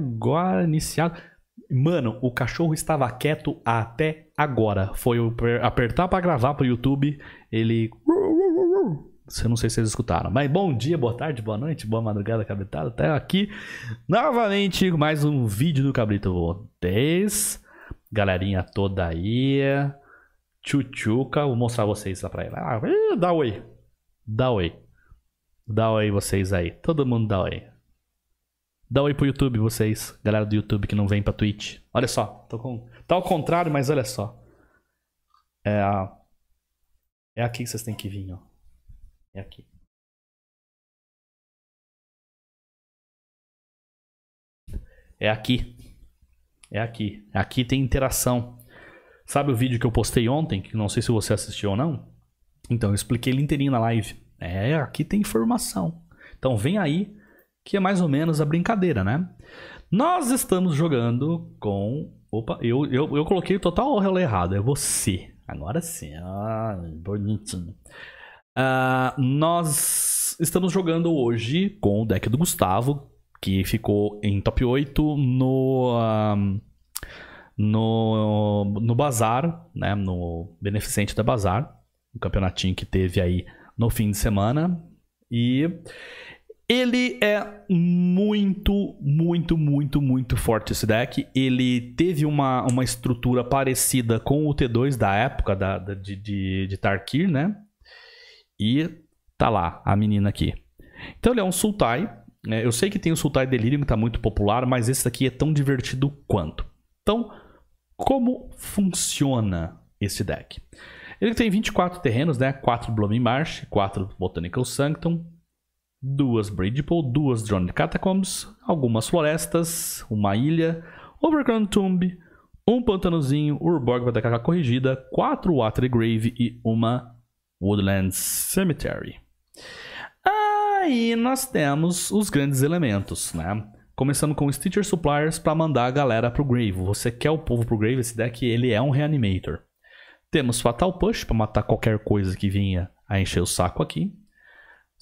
agora iniciado. Mano, o cachorro estava quieto até agora. Foi apertar para gravar pro YouTube, ele. Eu não sei se vocês escutaram. Mas bom dia, boa tarde, boa noite, boa madrugada, cabritada. Até tá aqui novamente mais um vídeo do Cabrito Voa Galerinha toda aí. Chuchuca, vou mostrar vocês lá pra ele Ah, dá oi. Dá oi. Dá oi vocês aí. Todo mundo dá oi. Dá oi pro YouTube, vocês. Galera do YouTube que não vem pra Twitch. Olha só. Tô com... Tá ao contrário, mas olha só. É, a... é aqui que vocês têm que vir, ó. É aqui. É aqui. É aqui. Aqui tem interação. Sabe o vídeo que eu postei ontem, que não sei se você assistiu ou não? Então, eu expliquei ele inteirinho na live. É, aqui tem informação. Então, vem aí que é mais ou menos a brincadeira, né? Nós estamos jogando com. Opa, eu, eu, eu coloquei o total relé errado, é você. Agora sim. Ah, bonitinho. Uh, ah, nós estamos jogando hoje com o deck do Gustavo, que ficou em top 8 no. Ah, no, no Bazar, né? No Beneficente da Bazar. O um campeonatinho que teve aí no fim de semana. E ele é muito, muito, muito, muito forte esse deck. Ele teve uma, uma estrutura parecida com o T2 da época da, da de, de, de, Tarkir, né? E tá lá, a menina aqui. Então ele é um Sultai. Né? Eu sei que tem o Sultai Delirium que tá muito popular, mas esse daqui é tão divertido quanto. Então, como funciona esse deck? Ele tem 24 terrenos, né? 4 Blooming Marsh, 4 Botanical Sanctum, duas Bridgepool, duas Drone Catacombs, algumas florestas, uma ilha, Overground Tomb, um pantanozinho, Urborg vai dar caca corrigida, quatro Water Grave e uma Woodland Cemetery. Aí nós temos os grandes elementos, né? Começando com Stitcher Suppliers para mandar a galera pro Grave. Você quer o povo pro Grave, esse deck ele é um Reanimator. Temos Fatal Push para matar qualquer coisa que vinha a encher o saco aqui.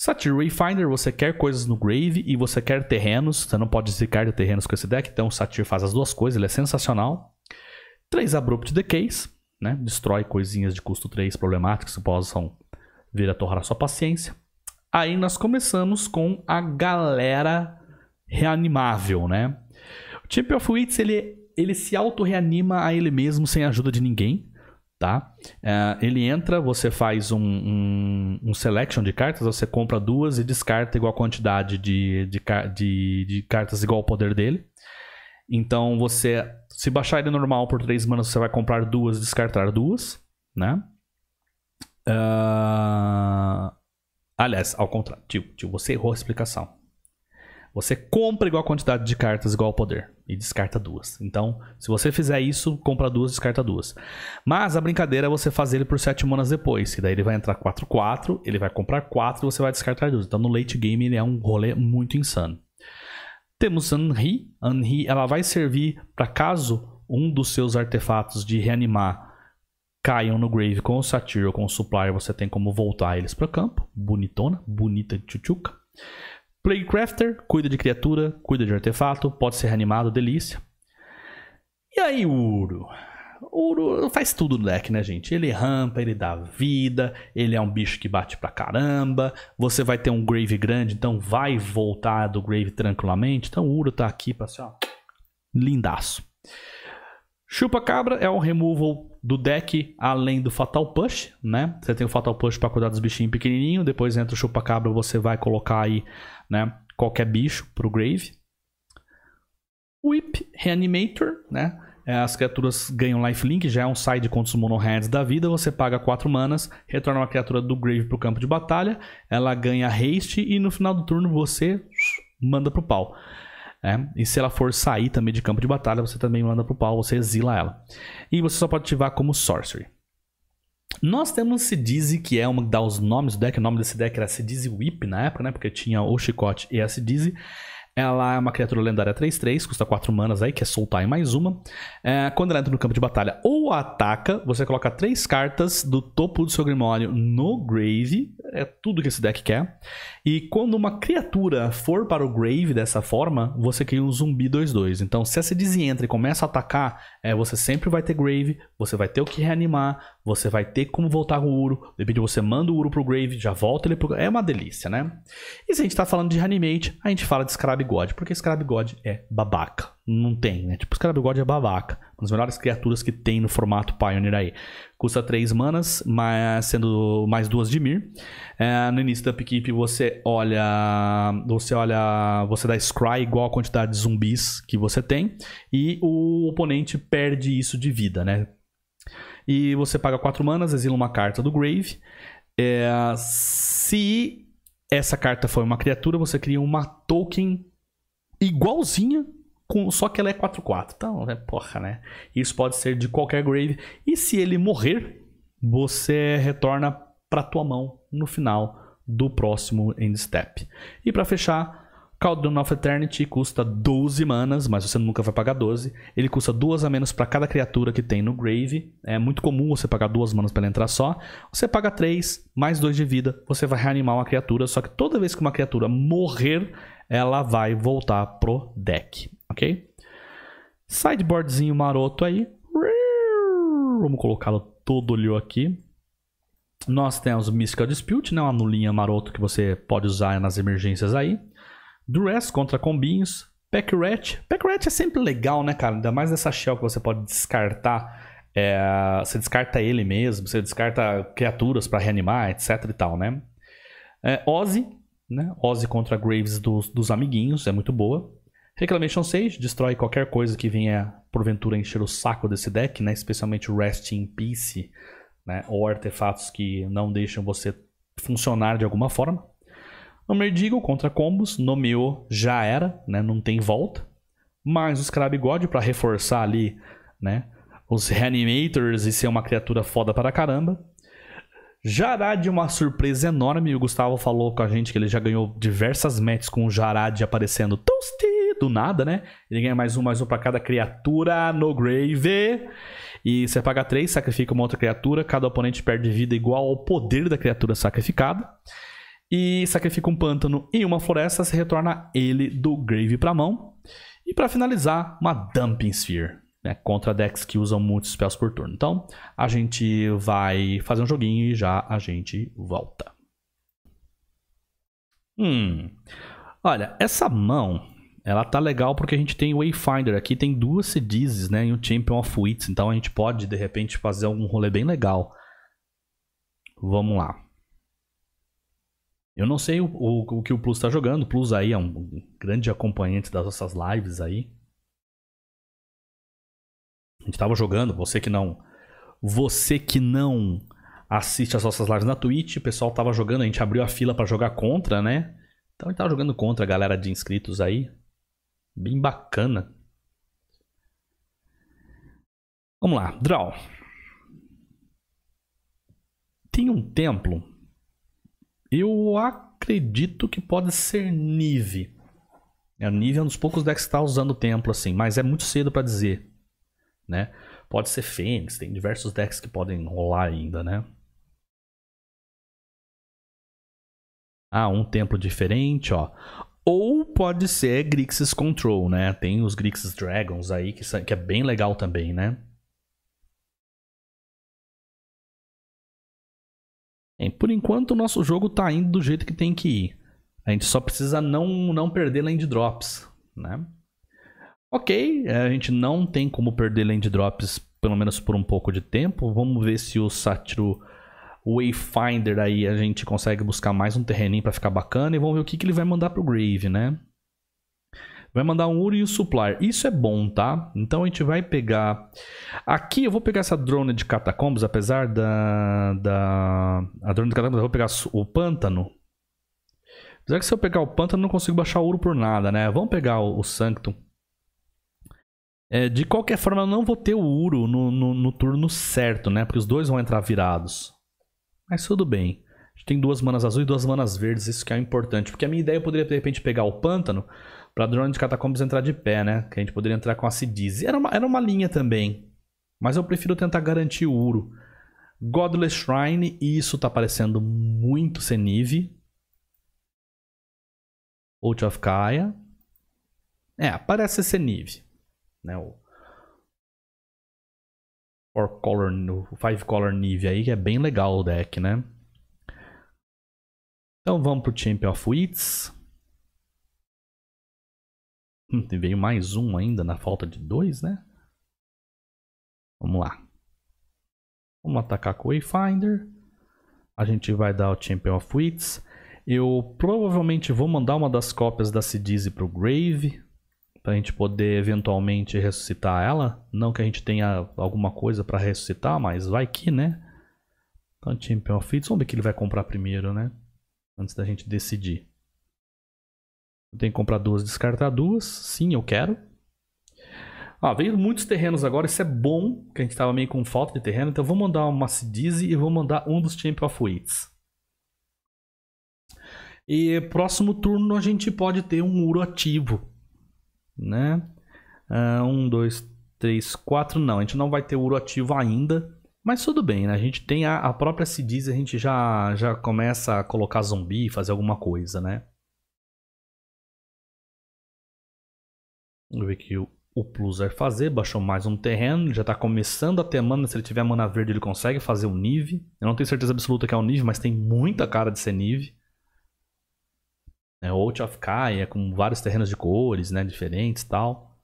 Satir Wayfinder você quer coisas no Grave e você quer terrenos. Você não pode zicar terrenos com esse deck, então o Satir faz as duas coisas, ele é sensacional. 3 Abrupt Decays, né? Destrói coisinhas de custo 3 problemáticas que possam vir a torrar a sua paciência. Aí nós começamos com a galera reanimável, né? O Champion of Wits, ele, ele se auto-reanima a ele mesmo sem a ajuda de ninguém tá? Eh, ele entra, você faz um, um, um, selection de cartas, você compra duas e descarta igual quantidade de, de, de, de cartas igual ao poder dele. Então você, se baixar ele normal por três manas, você vai comprar duas e descartar duas, né? Uh... Aliás, ao contrário, tio, tio, você errou a explicação. Você compra igual quantidade de cartas igual ao poder e descarta duas. Então, se você fizer isso, compra duas, descarta duas. Mas a brincadeira é você fazer ele por 7 monas depois, que daí ele vai entrar 4 4, ele vai comprar 4 e você vai descartar duas. Então, no late game ele é um rolê muito insano. Temos Anri. Anri, ela vai servir para caso um dos seus artefatos de reanimar caiam no grave com o Satyr ou com o Supplier, você tem como voltar eles para o campo. Bonitona, bonita tchutchuca. Playcrafter cuida de criatura, cuida de artefato, pode ser reanimado, delícia. E aí, o Uro? O Uro faz tudo no deck, né, gente? Ele rampa, ele dá vida, ele é um bicho que bate pra caramba. Você vai ter um grave grande, então vai voltar do grave tranquilamente. Então o Uro tá aqui pra ser, ó, lindaço. Chupa Cabra é um removal do deck além do Fatal Push, né? Você tem o Fatal Push para cuidar dos bichinhos pequenininho, depois entra o Chupa Cabra, você vai colocar aí, né, qualquer bicho pro grave. Whip Reanimator, né? É, as criaturas ganham lifelink, já é um side contra os monoheads da vida. Você paga 4 manas, retorna uma criatura do grave para o campo de batalha. Ela ganha haste e no final do turno você manda pro pau. Né? E se ela for sair também de campo de batalha, você também manda pro pau, você exila ela. E você só pode ativar como sorcery. Nós temos Sidize, que é uma que dá os nomes do deck. O nome desse deck era Sidize Whip na época, né? Porque tinha o Chicote e a Sidize. Ela é uma criatura lendária 3-3, custa 4 manas aí, que é soltar em mais uma. É, quando ela entra no campo de batalha ou ataca, você coloca 3 cartas do topo do seu Grimório no Grave. É tudo que esse deck quer. E quando uma criatura for para o Grave dessa forma, você cria um zumbi 2-2. Então, se essa desentra entra e começa a atacar, é, você sempre vai ter Grave, você vai ter o que reanimar, você vai ter como voltar com o Uro. De repente você manda o Uro pro Grave, já volta ele pro. É uma delícia, né? E se a gente tá falando de Reanimate, a gente fala de Scarab God, porque Scarab God é babaca. Não tem, né? Tipo, Scarab God é babaca. Uma das melhores criaturas que tem no formato Pioneer aí. Custa 3 manas, mas sendo mais duas de Mir. É, no início da upkeep você olha. Você olha. Você dá Scry igual a quantidade de zumbis que você tem. E o oponente perde isso de vida, né? E você paga 4 manas, exila uma carta do Grave. É, se essa carta foi uma criatura, você cria uma token igualzinha, com, só que ela é 4-4. Então, é porra, né? Isso pode ser de qualquer grave. E se ele morrer, você retorna para tua mão no final do próximo end step. E para fechar, Caldron of Eternity custa 12 manas, mas você nunca vai pagar 12. Ele custa duas a menos para cada criatura que tem no Grave. É muito comum você pagar duas manas para entrar só. Você paga 3, mais 2 de vida, você vai reanimar uma criatura. Só que toda vez que uma criatura morrer, ela vai voltar pro deck, ok? Sideboardzinho maroto aí. Vamos colocá-lo todo olhou aqui. Nós temos o Mystical Dispute, né? uma nulinha maroto que você pode usar nas emergências aí. Duress contra combinhos. Pack Rat. Pack Rat é sempre legal, né, cara? Ainda mais nessa shell que você pode descartar. É, você descarta ele mesmo, você descarta criaturas para reanimar, etc e tal, né? É, Ozzy, né? Ozzy contra Graves dos, dos amiguinhos, é muito boa. Reclamation Sage, destrói qualquer coisa que venha porventura encher o saco desse deck, né? Especialmente Rest in Peace, né? Ou artefatos que não deixam você funcionar de alguma forma. Merdigo contra combos, nomeou, já era, né? Não tem volta. Mas o God para reforçar ali, né? Os Reanimators e ser uma criatura foda para caramba. Jarad uma surpresa enorme. O Gustavo falou com a gente que ele já ganhou diversas matches com o Jarad aparecendo toasty do nada, né? Ele ganha mais um, mais um para cada criatura no grave. E você paga três, sacrifica uma outra criatura. Cada oponente perde vida igual ao poder da criatura sacrificada e sacrifica um pântano e uma floresta, se retorna ele do Grave para a mão. E para finalizar, uma Dumping Sphere, né, contra decks que usam muitos spells por turno. Então, a gente vai fazer um joguinho e já a gente volta. Hum. Olha, essa mão, ela tá legal porque a gente tem Wayfinder aqui, tem duas Cedizes, né, e um Champion of Wits, então a gente pode, de repente, fazer algum rolê bem legal. Vamos lá. Eu não sei o, o, o que o Plus está jogando. O Plus aí é um grande acompanhante das nossas lives aí. A gente estava jogando, você que não. Você que não assiste as nossas lives na Twitch, o pessoal estava jogando, a gente abriu a fila para jogar contra, né? Então a gente tava jogando contra a galera de inscritos aí. Bem bacana. Vamos lá, Draw. Tem um templo eu acredito que pode ser Nive. É, Nive é um dos poucos decks que está usando o templo, assim, mas é muito cedo para dizer. Né? Pode ser Fênix, tem diversos decks que podem rolar ainda, né? Ah, um templo diferente, ó. Ou pode ser Grixis Control, né? Tem os Grixis Dragons aí, que é bem legal também, né? por enquanto, o nosso jogo tá indo do jeito que tem que ir. A gente só precisa não, não perder land drops, né? Ok, é, a gente não tem como perder land drops, pelo menos por um pouco de tempo. Vamos ver se o Sátiro Wayfinder aí a gente consegue buscar mais um terreninho para ficar bacana e vamos ver o que, que ele vai mandar pro Grave, né? Vai mandar um Uri e o Supplier. Isso é bom, tá? Então a gente vai pegar... Aqui eu vou pegar essa drone de catacombas, apesar da... da... A drone de catacombas, eu vou pegar o pântano. Apesar que se eu pegar o pântano, não consigo baixar ouro por nada, né? Vamos pegar o, o Sanctum. É, de qualquer forma, eu não vou ter o ouro no, no, no, turno certo, né? Porque os dois vão entrar virados. Mas tudo bem. A gente tem duas manas azuis e duas manas verdes, isso que é importante. Porque a minha ideia poderia, de repente, pegar o pântano para drone de catacombas entrar de pé, né? Que a gente poderia entrar com a Cidiz. Era uma, era uma linha também. Mas eu prefiro tentar garantir o Godless Shrine, e isso tá parecendo muito Senive. Out of Kaia. É, parece Senive. Né? O Four Color, o Five Color Nive aí, que é bem legal o deck, né? Então vamos pro Champion of Wits. Hum, veio mais um ainda na falta de dois, né? Vamos lá. Vamos atacar com o Wayfinder. A gente vai dar o Champion of Wits. Eu provavelmente vou mandar uma das cópias da para pro Grave. Pra gente poder eventualmente ressuscitar ela. Não que a gente tenha alguma coisa para ressuscitar, mas vai que, né? Então, Champion of Wits. Vamos ver o que ele vai comprar primeiro, né? Antes da gente decidir. Tem que comprar duas, descartar duas. Sim, eu quero. Ah, veio muitos terrenos agora, isso é bom, que a gente estava meio com falta de terreno, então vou mandar uma Cidize e vou mandar um dos Champ of Wits. E próximo turno a gente pode ter um muro ativo, né? Uh, um, dois, três, quatro, não, a gente não vai ter Uro ativo ainda, mas tudo bem, né? A gente tem a, a própria Cidize, a gente já, já começa a colocar zumbi, fazer alguma coisa, né? Vamos ver aqui o, o plus vai fazer. Baixou mais um terreno. já está começando a ter mana. Se ele tiver mana verde, ele consegue fazer um nive. Eu não tenho certeza absoluta que é um nive, mas tem muita cara de ser nive. É Out of Kai, é com vários terrenos de cores, né? Diferentes e tal.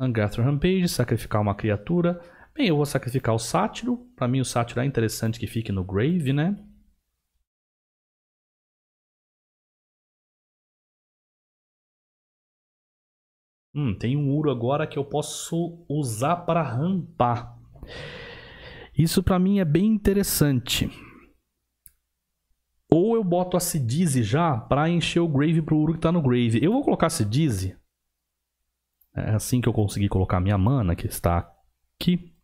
Ungather Rampage, sacrificar uma criatura. Bem, eu vou sacrificar o Sátiro. Para mim, o Sátiro é interessante que fique no Grave, né? Hum, tem um muro agora que eu posso usar para rampar. Isso para mim é bem interessante. Ou eu boto a Sidize já para encher o Grave pro Uru que tá no Grave. Eu vou colocar a Sidize. É assim que eu consegui colocar minha mana, que está aqui.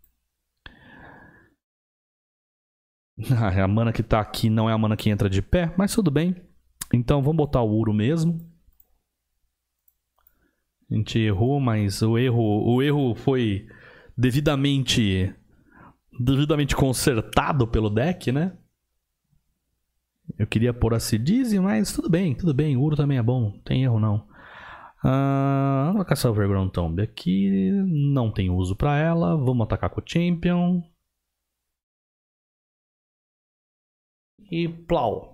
a mana que tá aqui não é a mana que entra de pé, mas tudo bem. Então vamos botar o Uru mesmo. A gente errou, mas o erro, o erro foi devidamente devidamente consertado pelo deck, né? Eu queria pôr a Cidize, mas tudo bem, tudo bem. Ouro também é bom, não tem erro não. Ah, vamos caçar o Overground então. Tomb aqui. Não tem uso para ela. Vamos atacar com o Champion. E plau.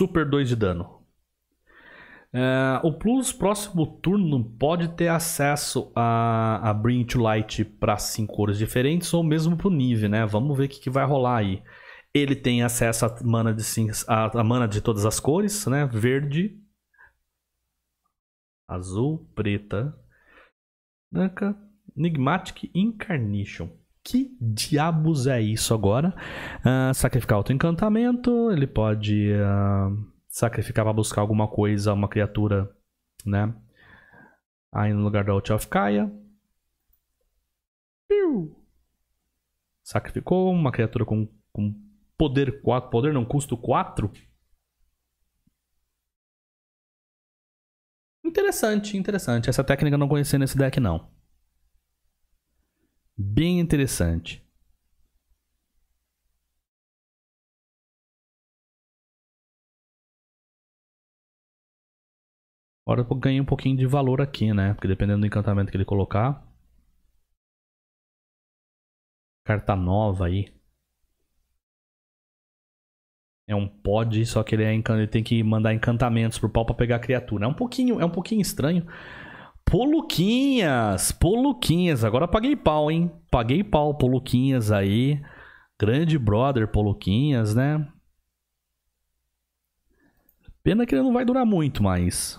super 2 de dano. Uh, o Plus próximo turno pode ter acesso a, a Bring to Light para 5 cores diferentes ou mesmo para o Nive, né? Vamos ver o que, que, vai rolar aí. Ele tem acesso a mana de, a, a mana de todas as cores, né? Verde, azul, preta, branca, Enigmatic Incarnation que diabos é isso agora? Uh, sacrificar outro encantamento, ele pode uh, sacrificar para buscar alguma coisa, uma criatura, né? Aí no lugar da Ult of Kaia. Piu. Sacrificou uma criatura com, com poder 4. Poder não, custo 4. Interessante, interessante. Essa técnica eu não conhecia nesse deck, não bem interessante. Agora eu ganhei um pouquinho de valor aqui, né? Porque dependendo do encantamento que ele colocar. Carta nova aí. É um pod, só que ele, é, ele tem que mandar encantamentos pro pau pra pegar a criatura. É um pouquinho, é um pouquinho estranho, Poluquinhas, Poluquinhas, agora paguei pau, hein? Paguei pau, Poluquinhas aí. Grande brother, Poluquinhas, né? Pena que ele não vai durar muito, mas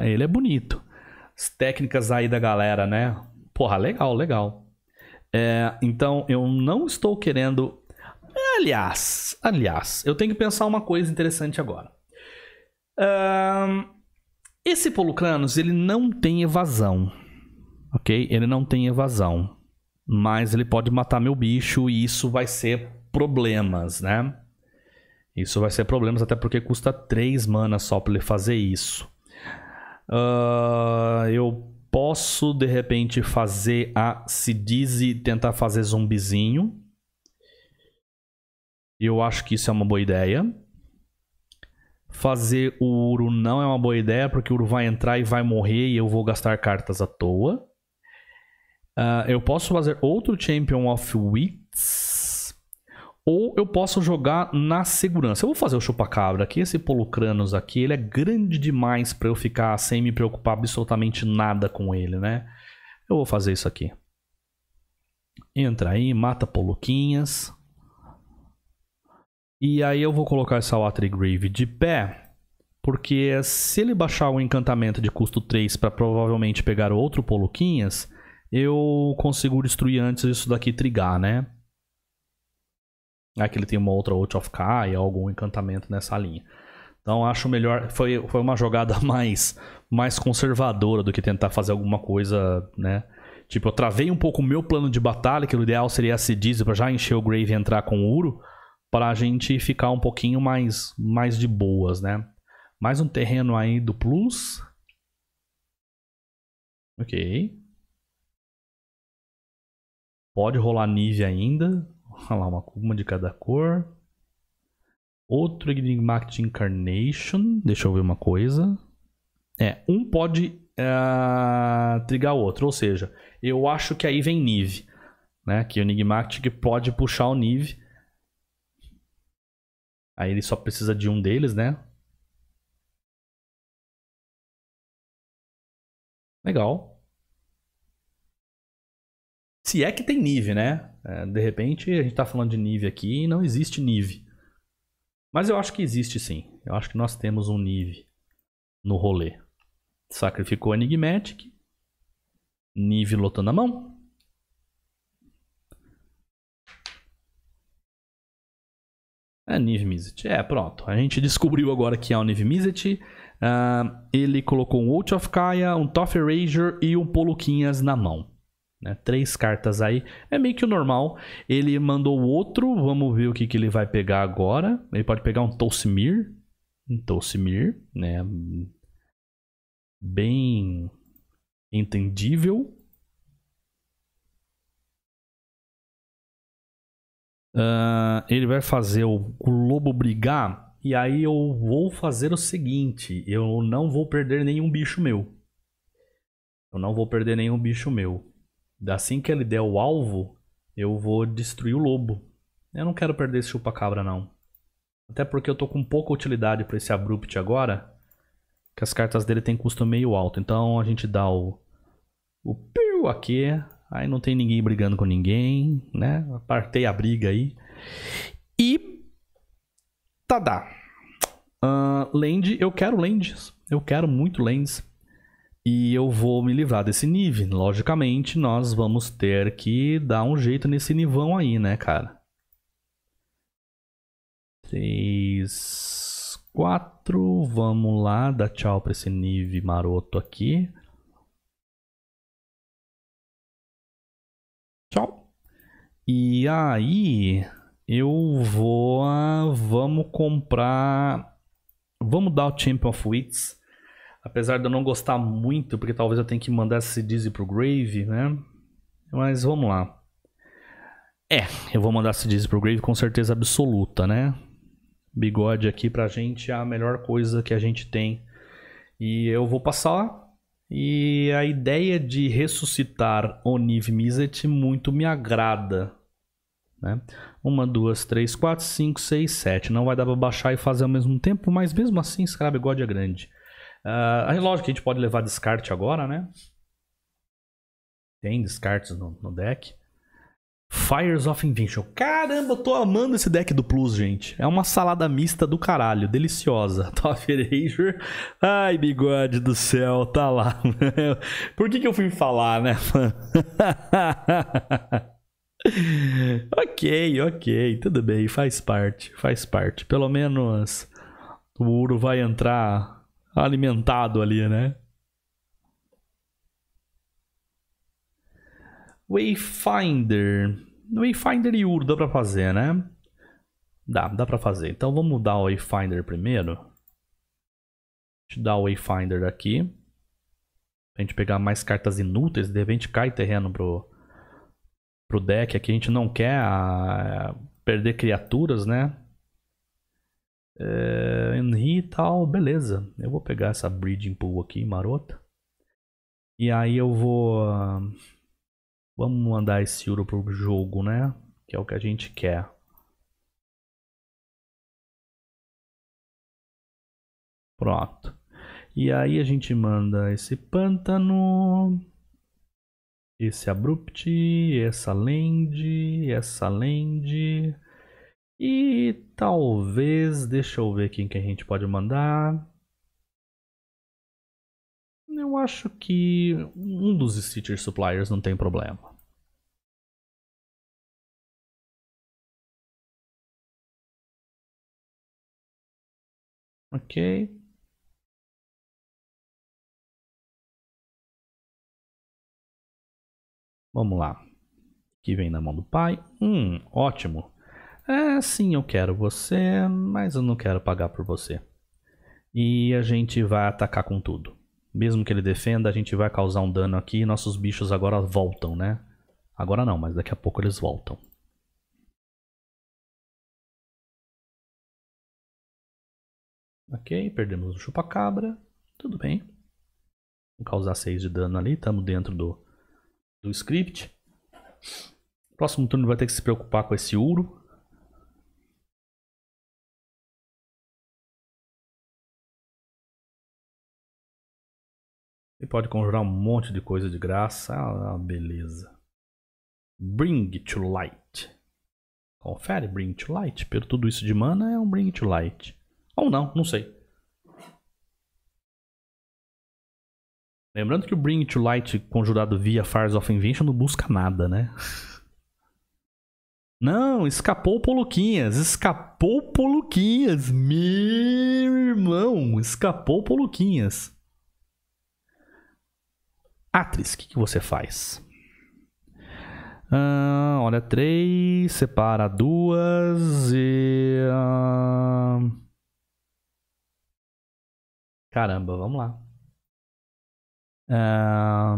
é, ele é bonito. As técnicas aí da galera, né? Porra, legal, legal. É, então, eu não estou querendo. Aliás, aliás, eu tenho que pensar uma coisa interessante agora. Um, esse Polucranos, ele não tem evasão. Ok? Ele não tem evasão. Mas ele pode matar meu bicho e isso vai ser problemas, né? Isso vai ser problemas, até porque custa 3 manas só pra ele fazer isso. Uh, eu posso, de repente, fazer a Sidize tentar fazer zumbizinho. Eu acho que isso é uma boa ideia fazer o Uru não é uma boa ideia, porque o Uru vai entrar e vai morrer e eu vou gastar cartas à toa. Uh, eu posso fazer outro Champion of Wits. Ou eu posso jogar na segurança. Eu vou fazer o Chupacabra aqui. Esse Polucranos aqui, ele é grande demais para eu ficar sem me preocupar absolutamente nada com ele, né? Eu vou fazer isso aqui. Entra aí, mata Poluquinhas. E aí eu vou colocar essa Water Grave de pé, porque se ele baixar o um encantamento de custo 3 para provavelmente pegar outro Poluquinhas, eu consigo destruir antes isso daqui trigar, né? Aqui ele tem uma outra Out of Kai, algum encantamento nessa linha. Então acho melhor. Foi, foi uma jogada mais, mais conservadora do que tentar fazer alguma coisa, né? Tipo, eu travei um pouco o meu plano de batalha, que o ideal seria a Cediz para já encher o Grave e entrar com o Uro para a gente ficar um pouquinho mais, mais de boas, né? Mais um terreno aí do plus. Ok. Pode rolar nive ainda. Olha lá, uma cúrma de cada cor. Outro Enigmatic Incarnation. Deixa eu ver uma coisa. É, um pode uh, trigar o outro. Ou seja, eu acho que aí vem Nive. Né? Que é o Enigmatic pode puxar o Nive. Aí ele só precisa de um deles, né? Legal. Se é que tem Nive, né? É, de repente a gente tá falando de Nive aqui e não existe Nive. Mas eu acho que existe sim. Eu acho que nós temos um Nive no rolê. Sacrificou Enigmatic. Nive lotando a mão. É Niv Mizzet. É, pronto. A gente descobriu agora que é o Niv Mizzet. Uh, ah, ele colocou um Out of Kaia, um Tough Erasure e um Poluquinhas na mão. Né? Três cartas aí. É meio que o normal. Ele mandou outro. Vamos ver o que, que ele vai pegar agora. Ele pode pegar um Tolsimir. Um Tolsimir, né? Bem entendível. Ah, ele vai fazer o, o, lobo brigar. E aí eu vou fazer o seguinte: eu não vou perder nenhum bicho meu. Eu não vou perder nenhum bicho meu. Assim que ele der o alvo, eu vou destruir o lobo. Eu não quero perder esse chupa-cabra, não. Até porque eu tô com pouca utilidade para esse Abrupt agora. Que as cartas dele têm custo meio alto. Então a gente dá o. O Piu aqui. Aí não tem ninguém brigando com ninguém, né? Partei a briga aí. E. Tadá. Uh, ah, land, eu quero lends. Eu quero muito lends. E eu vou me livrar desse nível. Logicamente, nós vamos ter que dar um jeito nesse nivão aí, né, cara? 3, 4. Vamos lá, dá tchau pra esse nível maroto aqui. Tchau. E aí, eu vou. Vamos comprar. Vamos dar o Champion of Wits. Apesar de eu não gostar muito, porque talvez eu tenha que mandar esse Dizzy pro Grave, né? Mas vamos lá. É, eu vou mandar esse Dizzy pro Grave com certeza absoluta, né? Bigode aqui pra gente é a melhor coisa que a gente tem. E eu vou passar e a ideia de ressuscitar Oniv Miset muito me agrada. Né? Uma, duas, três, quatro, cinco, seis, sete. Não vai dar para baixar e fazer ao mesmo tempo, mas mesmo assim, Scrab é God é grande. Uh, lógico que a gente pode levar descarte agora, né? Tem descartes no, no deck. Fires of Invention. Caramba, tô amando esse deck do Plus, gente. É uma salada mista do caralho, deliciosa. Top Erasure. Ai, bigode do céu, tá lá. Por que que eu fui falar, né, mano? ok, ok, tudo bem, faz parte, faz parte. Pelo menos o ouro vai entrar alimentado ali, né? Wayfinder. Wayfinder e URL dá pra fazer, né? Dá, dá pra fazer. Então vamos mudar o Wayfinder primeiro. Deixa eu dar o Wayfinder aqui. Pra gente pegar mais cartas inúteis. De repente cai terreno pro, pro deck aqui. A gente não quer a, ah, perder criaturas, né? É, e tal, beleza. Eu vou pegar essa Breeding Pool aqui, marota. E aí eu vou... Vamos mandar esse Euro pro jogo, né? Que é o que a gente quer. Pronto. E aí a gente manda esse pântano, esse abrupt, essa land, essa land. E talvez, deixa eu ver quem que a gente pode mandar eu acho que um dos stitcher suppliers não tem problema. Ok. Vamos lá. Que vem na mão do pai. Hum, ótimo. É, sim, eu quero você, mas eu não quero pagar por você. E a gente vai atacar com tudo. Mesmo que ele defenda, a gente vai causar um dano aqui e nossos bichos agora voltam, né? Agora não, mas daqui a pouco eles voltam. Ok, perdemos o chupacabra. Tudo bem. Vamos causar 6 de dano ali, estamos dentro do, do script. Próximo turno vai ter que se preocupar com esse Uro. pode conjurar um monte de coisa de graça. Ah, ah beleza. Bring to light. Confere, bring to light. Pelo tudo isso de mana é um bring to light. Ou não, não sei. Lembrando que o bring to light conjurado via Fires of Invention não busca nada, né? Não, escapou Poluquinhas, escapou Poluquinhas, meu irmão, escapou Poluquinhas. Atriz, o que, que você faz? Ah, olha, três, separa duas e. Ah, caramba, vamos lá. Ah,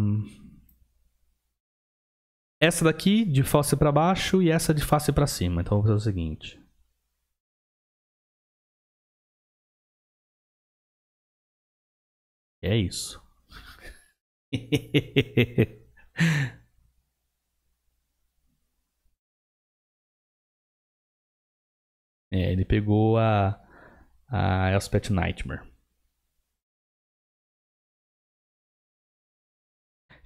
essa daqui de face para baixo e essa de face para cima. Então vamos fazer o seguinte. É isso. É, ele pegou a, a Elspeth Nightmare.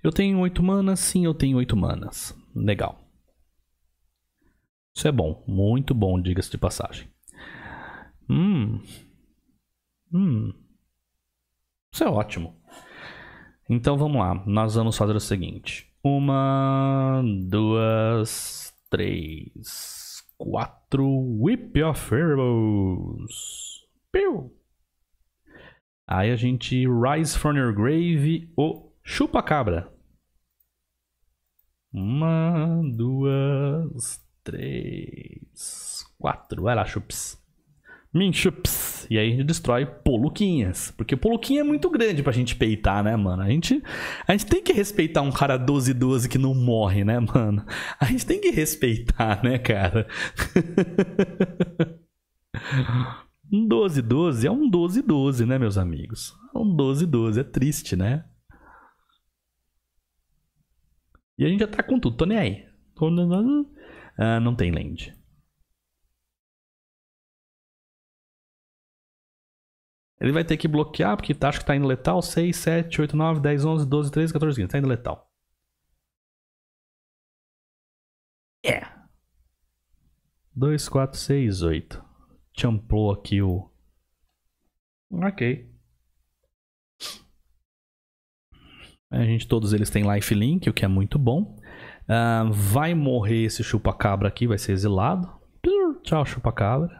Eu tenho oito manas? Sim, eu tenho oito manas. Legal. Isso é bom. Muito bom, diga-se de passagem. Hum. Hum. Isso é ótimo. Então vamos lá, nós vamos fazer o seguinte. Uma, duas, três, quatro, Whip of Heroes. Piu. Aí a gente Rise from your grave ou Chupa Cabra. Uma, duas, três, quatro. Vai lá, chups. Minchups. E aí a gente destrói Poluquinhas. Porque Poluquinha é muito grande pra gente peitar, né, mano? A gente, a gente tem que respeitar um cara 12-12 que não morre, né, mano? A gente tem que respeitar, né, cara? um 12-12 é um 12-12, né, meus amigos? É um 12-12, é triste, né? E a gente já tá com tudo, tô nem aí. Ah, não tem land. Ele vai ter que bloquear, porque tá, acho que tá indo letal. 6, 7, 8, 9, 10, 11, 12, 13, 14, 15. Tá indo letal. Yeah. 2, 4, 6, 8. Champlou aqui o... Ok. A gente, todos eles têm life link, o que é muito bom. Uh, vai morrer esse chupa-cabra aqui, vai ser exilado. Tchau, chupa-cabra.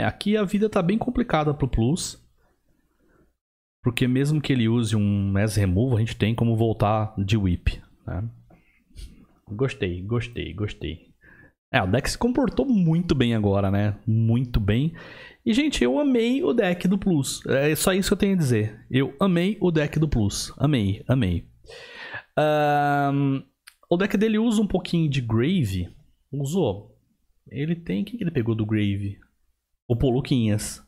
É, aqui a vida tá bem complicada pro Plus. Porque mesmo que ele use um S-Remove, a gente tem como voltar de whip. Né? Gostei, gostei, gostei. É, o deck se comportou muito bem agora, né? Muito bem. E, gente, eu amei o deck do Plus. É só isso que eu tenho a dizer. Eu amei o deck do Plus. Amei, amei. Um, o deck dele usa um pouquinho de Grave. Usou. Ele tem... O que ele pegou do Grave? o Poluquinhas.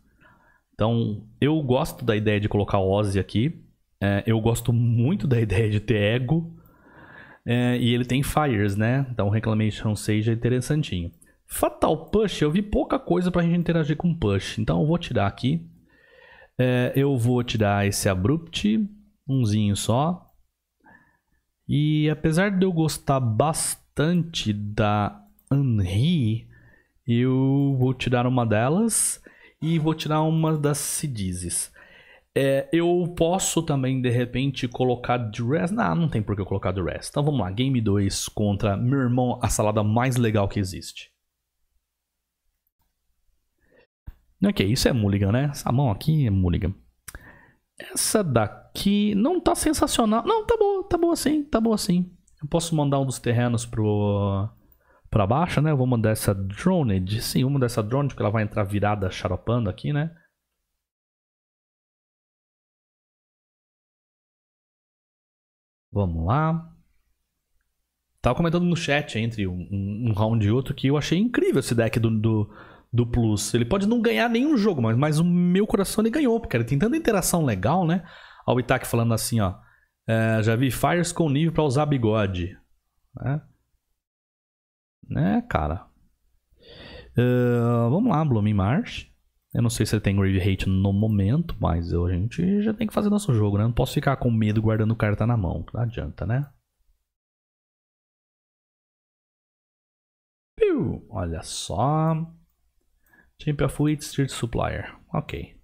Então, eu gosto da ideia de colocar Ozzy aqui. É, eu gosto muito da ideia de ter Ego. É, e ele tem Fires, né? Então, Reclamation seja é interessantinho. Fatal Push, eu vi pouca coisa pra gente interagir com Push. Então, eu vou tirar aqui. É, eu vou tirar esse Abrupt. Umzinho só. E apesar de eu gostar bastante da Anri, eu vou tirar uma delas e vou tirar uma das CDs. É, eu posso também, de repente, colocar Duress. Não, ah, não tem por que eu colocar Duress. Então vamos lá, Game 2 contra meu irmão, a salada mais legal que existe. Ok, isso é Mulligan, né? Essa mão aqui é Mulligan. Essa daqui não tá sensacional. Não, tá boa, tá boa assim, tá boa sim. Eu posso mandar um dos terrenos pro para baixo, né? Eu vou mandar essa drone, Sim, vou mandar essa Droned, porque ela vai entrar virada xaropando aqui, né? Vamos lá. Tava comentando no chat entre um, um, round e outro que eu achei incrível esse deck do, do, do, Plus. Ele pode não ganhar nenhum jogo, mas, mas o meu coração ele ganhou, porque ele tem tanta interação legal, né? Ao Itaque falando assim, ó. É, já vi Fires com nível para usar bigode. Né? Né, cara? Uh, vamos lá, Blooming Marsh. Eu não sei se ele tem Grave Hate no momento, mas eu, a gente já tem que fazer nosso jogo, né? Não posso ficar com medo guardando carta na mão. Não adianta, né? Piu, olha só. Champion of Wheat, Street Supplier. Ok.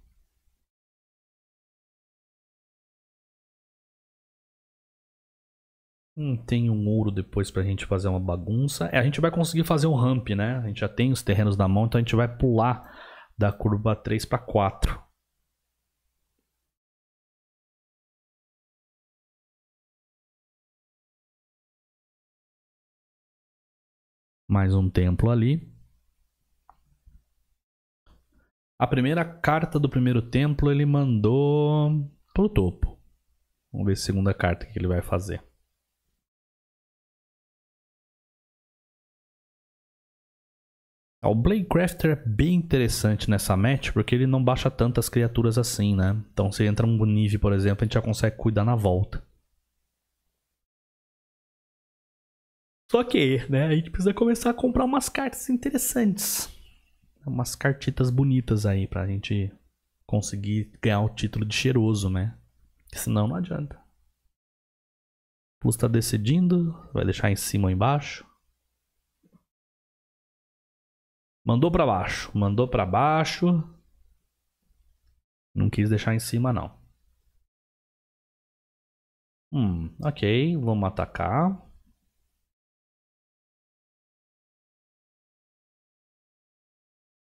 Hum, tem um muro depois pra gente fazer uma bagunça. É, a gente vai conseguir fazer um ramp, né? A gente já tem os terrenos na mão, então a gente vai pular da curva 3 para 4. Mais um templo ali. A primeira carta do primeiro templo ele mandou pro topo. Vamos ver a segunda carta que ele vai fazer. Ah, o Blade Crafter é bem interessante nessa match, porque ele não baixa tantas criaturas assim, né? Então se entra um Nive, por exemplo, a gente já consegue cuidar na volta. Só que, né, a gente precisa começar a comprar umas cartas interessantes. Umas cartitas bonitas aí pra gente conseguir ganhar o título de cheiroso, né? Senão não adianta. Custa decidindo, vai deixar em cima ou embaixo. Mandou para baixo, mandou para baixo. Não quis deixar em cima não. Hum, ok, vamos atacar.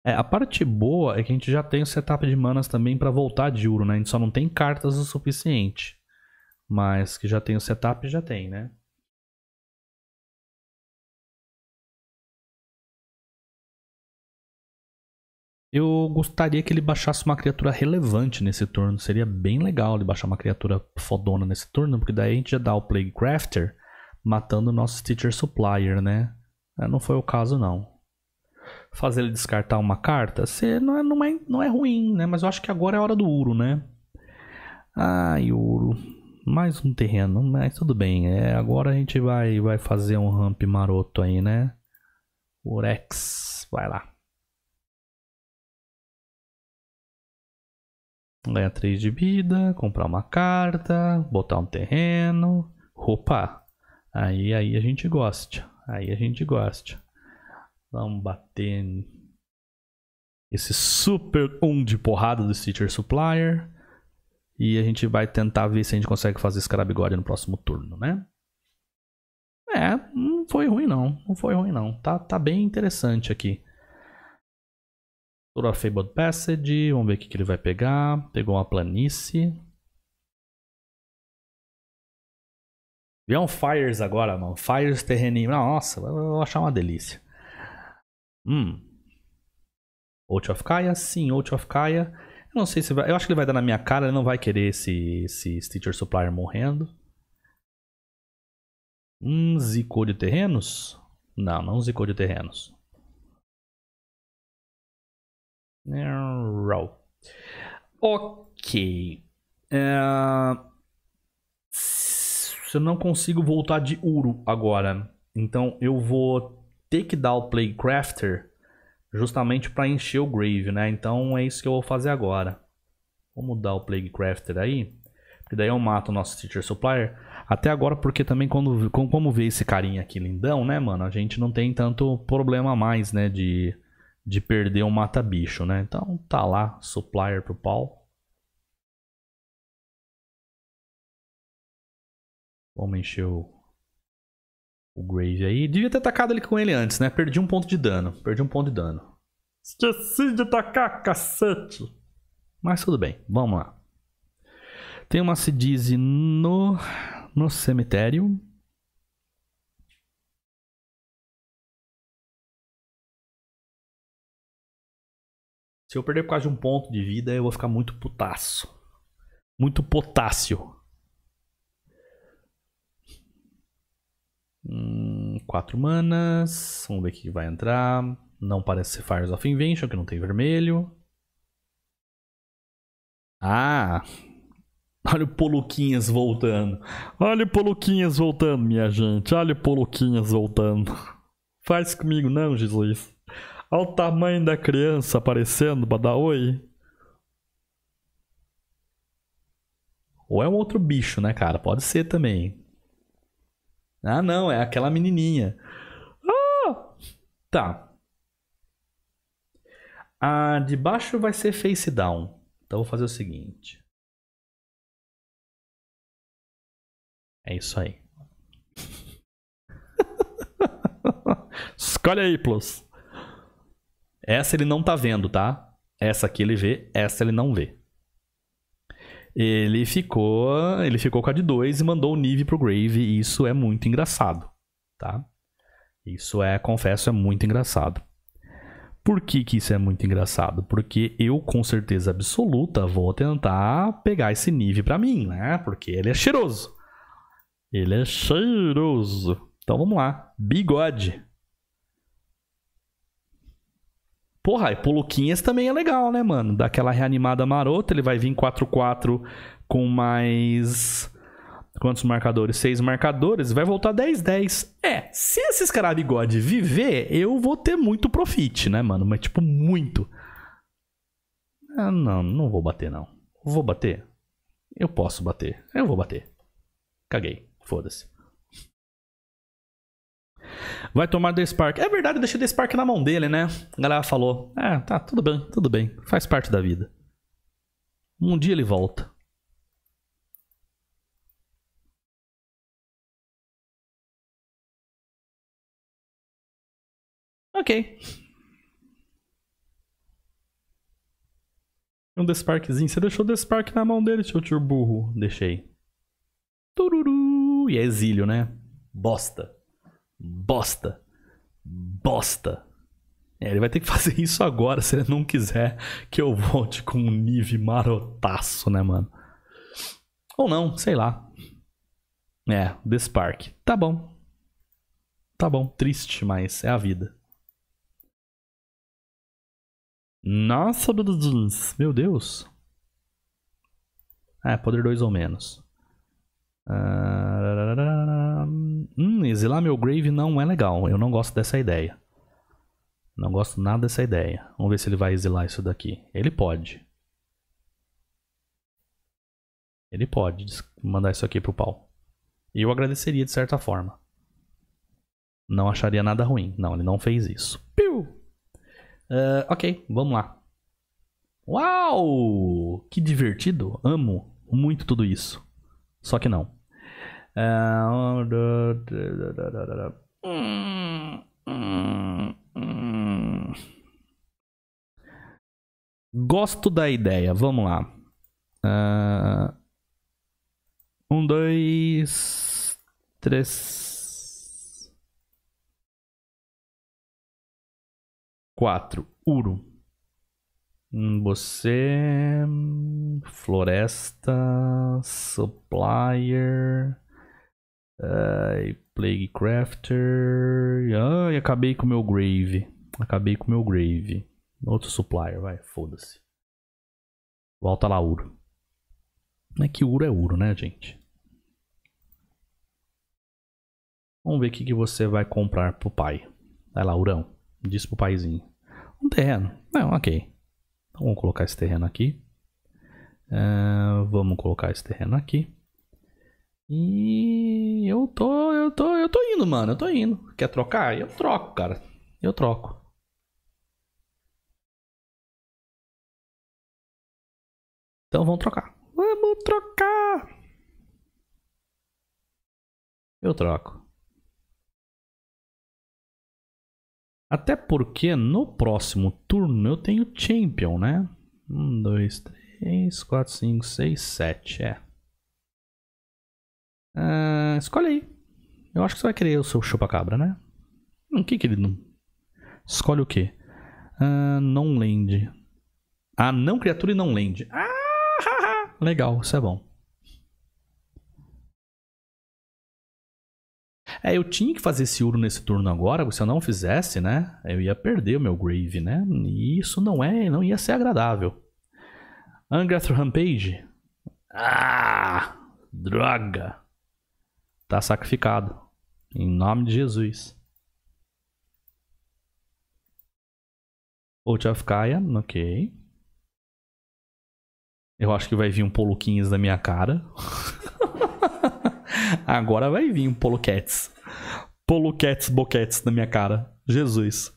É, a parte boa é que a gente já tem o setup de manas também para voltar de ouro, né? A gente só não tem cartas o suficiente. Mas que já tem o setup, já tem, né? Eu gostaria que ele baixasse uma criatura relevante nesse turno. Seria bem legal ele baixar uma criatura fodona nesse turno, porque daí a gente já dá o Plague Crafter matando o nosso Teacher Supplier, né? É, não foi o caso, não. Fazer ele descartar uma carta não, é, não, é, não é ruim, né? Mas eu acho que agora é a hora do Uro, né? Ai, Uro. Mais um terreno, mas tudo bem. É, agora a gente vai, vai fazer um ramp maroto aí, né? Urex, vai lá. Ganhar 3 de vida, comprar uma carta, botar um terreno. Opa! Aí, aí a gente gosta. Aí a gente gosta. Vamos bater esse super 1 um de porrada do Stitcher Supplier. E a gente vai tentar ver se a gente consegue fazer Scarabigode no próximo turno, né? É, não foi ruim não. Não foi ruim não. Tá, tá bem interessante aqui a Fabled Passage. Vamos ver o que, que ele vai pegar. Pegou uma planície. Vier um Fires agora, mano. Fires terreninho. Nossa, vou achar uma delícia. Hum. Out of Kaia? Sim, Out of Kaia. Eu não sei se vai. Eu acho que ele vai dar na minha cara. Ele não vai querer esse, esse Stitcher Supplier morrendo. Hum, zicou de terrenos? Não, não zicou de terrenos. Row. Ok. Uh, eu não consigo voltar de Uru agora. Então eu vou ter que dar o Playcrafter justamente para encher o Grave, né? Então é isso que eu vou fazer agora. Vou mudar o Playcrafter aí. Porque daí eu mato o nosso Teacher Supplier. Até agora, porque também quando, como vê esse carinha aqui lindão, né, mano? A gente não tem tanto problema mais, né, de de perder um mata-bicho, né? Então tá lá, supplier pro pau. Vamos encher o, o Grave aí. Devia ter atacado ele com ele antes, né? Perdi um ponto de dano. Perdi um ponto de dano. Esqueci de atacar, cacete! Mas tudo bem, vamos lá. Tem uma Sidize no, no cemitério. Se eu perder por causa de um ponto de vida, eu vou ficar muito putaço. Muito potássio. Hum, quatro manas. Vamos ver o que vai entrar. Não parece ser Fires of Invention, que não tem vermelho. Ah! Olha o Poluquinhas voltando. Olha o Poluquinhas voltando, minha gente. Olha o Poluquinhas voltando. Faz comigo, não, Jesus. Olha o tamanho da criança aparecendo pra dar oi. Ou é um outro bicho, né, cara? Pode ser também. Ah, não, é aquela menininha. Ah! Tá. A de baixo vai ser face down. Então vou fazer o seguinte. É isso aí. Escolhe aí, Plus. Essa ele não tá vendo, tá? Essa aqui ele vê, essa ele não vê. Ele ficou, ele ficou com a de 2 e mandou o Nive pro Grave, e isso é muito engraçado, tá? Isso é, confesso, é muito engraçado. Por que, que isso é muito engraçado? Porque eu, com certeza absoluta, vou tentar pegar esse Nive para mim, né? Porque ele é cheiroso. Ele é cheiroso. Então vamos lá. Bigode. Porra, e Poluquinhas também é legal, né, mano? Dá aquela reanimada marota, ele vai vir 4-4 com mais. Quantos marcadores? Seis marcadores, vai voltar 10-10. É, se esses caras bigode viver, eu vou ter muito profit, né, mano? Mas, tipo, muito. Ah, não, não vou bater, não. Vou bater? Eu posso bater. Eu vou bater. Caguei. Foda-se. Vai tomar The Spark. É verdade, eu deixei The Spark na mão dele, né? A galera falou: É, tá, tudo bem, tudo bem. Faz parte da vida. Um dia ele volta. Ok. Um Sparkzinho. Você deixou o Spark na mão dele, seu tio burro. Deixei. Tururu. E é exílio, né? Bosta. Bosta. Bosta. É, ele vai ter que fazer isso agora se ele não quiser que eu volte com um Nive marotaço, né, mano? Ou não, sei lá. É, The Spark. Tá bom. Tá bom, triste, mas é a vida. Nossa, meu Deus. É, poder 2 ou menos. Ah, hum, exilar meu grave não é legal, eu não gosto dessa ideia. Não gosto nada dessa ideia. Vamos ver se ele vai exilar isso daqui. Ele pode. Ele pode mandar isso aqui pro pau. E eu agradeceria de certa forma. Não acharia nada ruim. Não, ele não fez isso. Piu! Uh, ok, vamos lá. Uau! Que divertido! Amo muito tudo isso. Só que não. Gosto da ideia, vamos lá. Uh, um, dois, três, quatro. Uro. Hum, você, hum, floresta, supplier. Uh, Plague Crafter. Ah, e acabei com o meu Grave. Acabei com o meu Grave. Outro supplier, vai, foda-se. Volta lá, ouro. Não é que Uro é Uro, né, gente? Vamos ver o que, que você vai comprar pro pai. Vai lá, Urão. Diz pro paizinho. Um terreno. Não, ok. Então, vamos colocar esse terreno aqui. Uh, vamos colocar esse terreno aqui. E eu tô, eu tô, eu tô indo, mano. Eu tô indo. Quer trocar? Eu troco, cara. Eu troco. Então vamos trocar. Vamos trocar! Eu troco. Até porque no próximo turno eu tenho Champion, né? um dois três quatro cinco seis sete É. Uh, escolhe aí. Eu acho que você vai querer o seu chupa-cabra, né? O que, querido? Escolhe o quê? Uh, não land. Ah, não criatura e não land. Ah, Legal, isso é bom. É, eu tinha que fazer esse ouro nesse turno agora, se eu não fizesse, né? Eu ia perder o meu Grave, né? E isso não é, não ia ser agradável. Angrath Rampage? Ah! Droga! está sacrificado. Em nome de Jesus. Out of Kaya, ok. Eu acho que vai vir um Polo 15 na minha cara. Agora vai vir um Polo Cats. Polo Cats Boquets na minha cara. Jesus.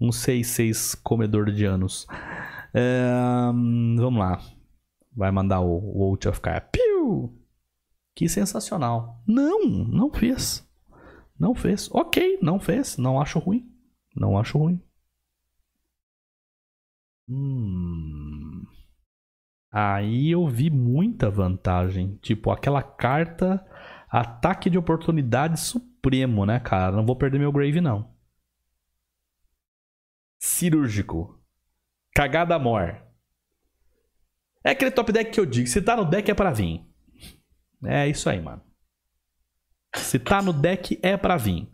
Um 6-6 comedor de anos. É, vamos lá. Vai mandar o, o Out of Kaya. Piu! Que sensacional. Não, não fez. Não fez. Ok, não fez. Não acho ruim. Não acho ruim. Hum. Aí eu vi muita vantagem. Tipo, aquela carta ataque de oportunidade supremo, né, cara? Não vou perder meu grave, não. Cirúrgico. Cagada mor. É aquele top deck que eu digo. Se tá no deck é para vir. É isso aí, mano. Se tá no deck, é pra vir.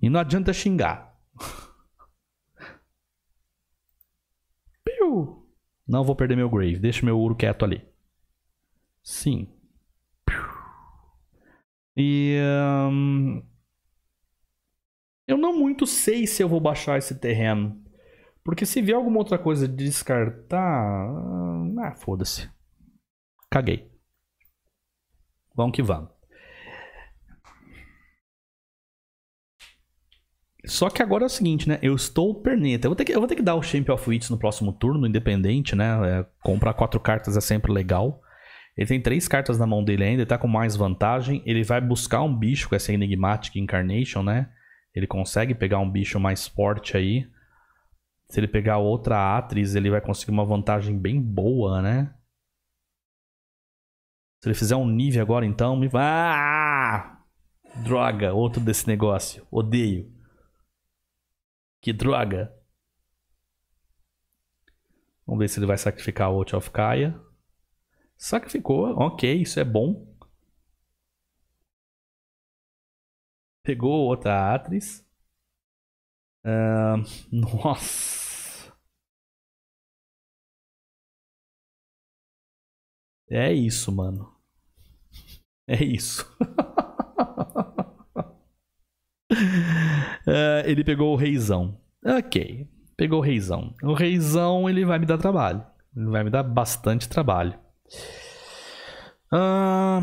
E não adianta xingar. Piu! Não vou perder meu grave. Deixa meu ouro quieto ali. Sim. E. eu não muito sei se eu vou baixar esse terreno. Porque se vier alguma outra coisa de descartar. Ah, foda-se. Caguei. Vamos que vamos. Só que agora é o seguinte, né? Eu estou perneta. Eu vou ter que, vou ter que dar o Champion of Wits no próximo turno, independente, né? É, comprar quatro cartas é sempre legal. Ele tem três cartas na mão dele ainda, ele tá com mais vantagem. Ele vai buscar um bicho com essa Enigmatic Incarnation, né? Ele consegue pegar um bicho mais forte aí. Se ele pegar outra Atriz, ele vai conseguir uma vantagem bem boa, né? Se ele fizer um nível agora, então, me Ah! Droga, outro desse negócio. Odeio. Que droga. Vamos ver se ele vai sacrificar o Out of Kaia. Sacrificou, ok, isso é bom. Pegou outra atriz. Uh, nossa. É isso, mano. É isso. É, ele pegou o reizão. Ok. Pegou o reizão. O reizão, ele vai me dar trabalho. Ele vai me dar bastante trabalho. Ah,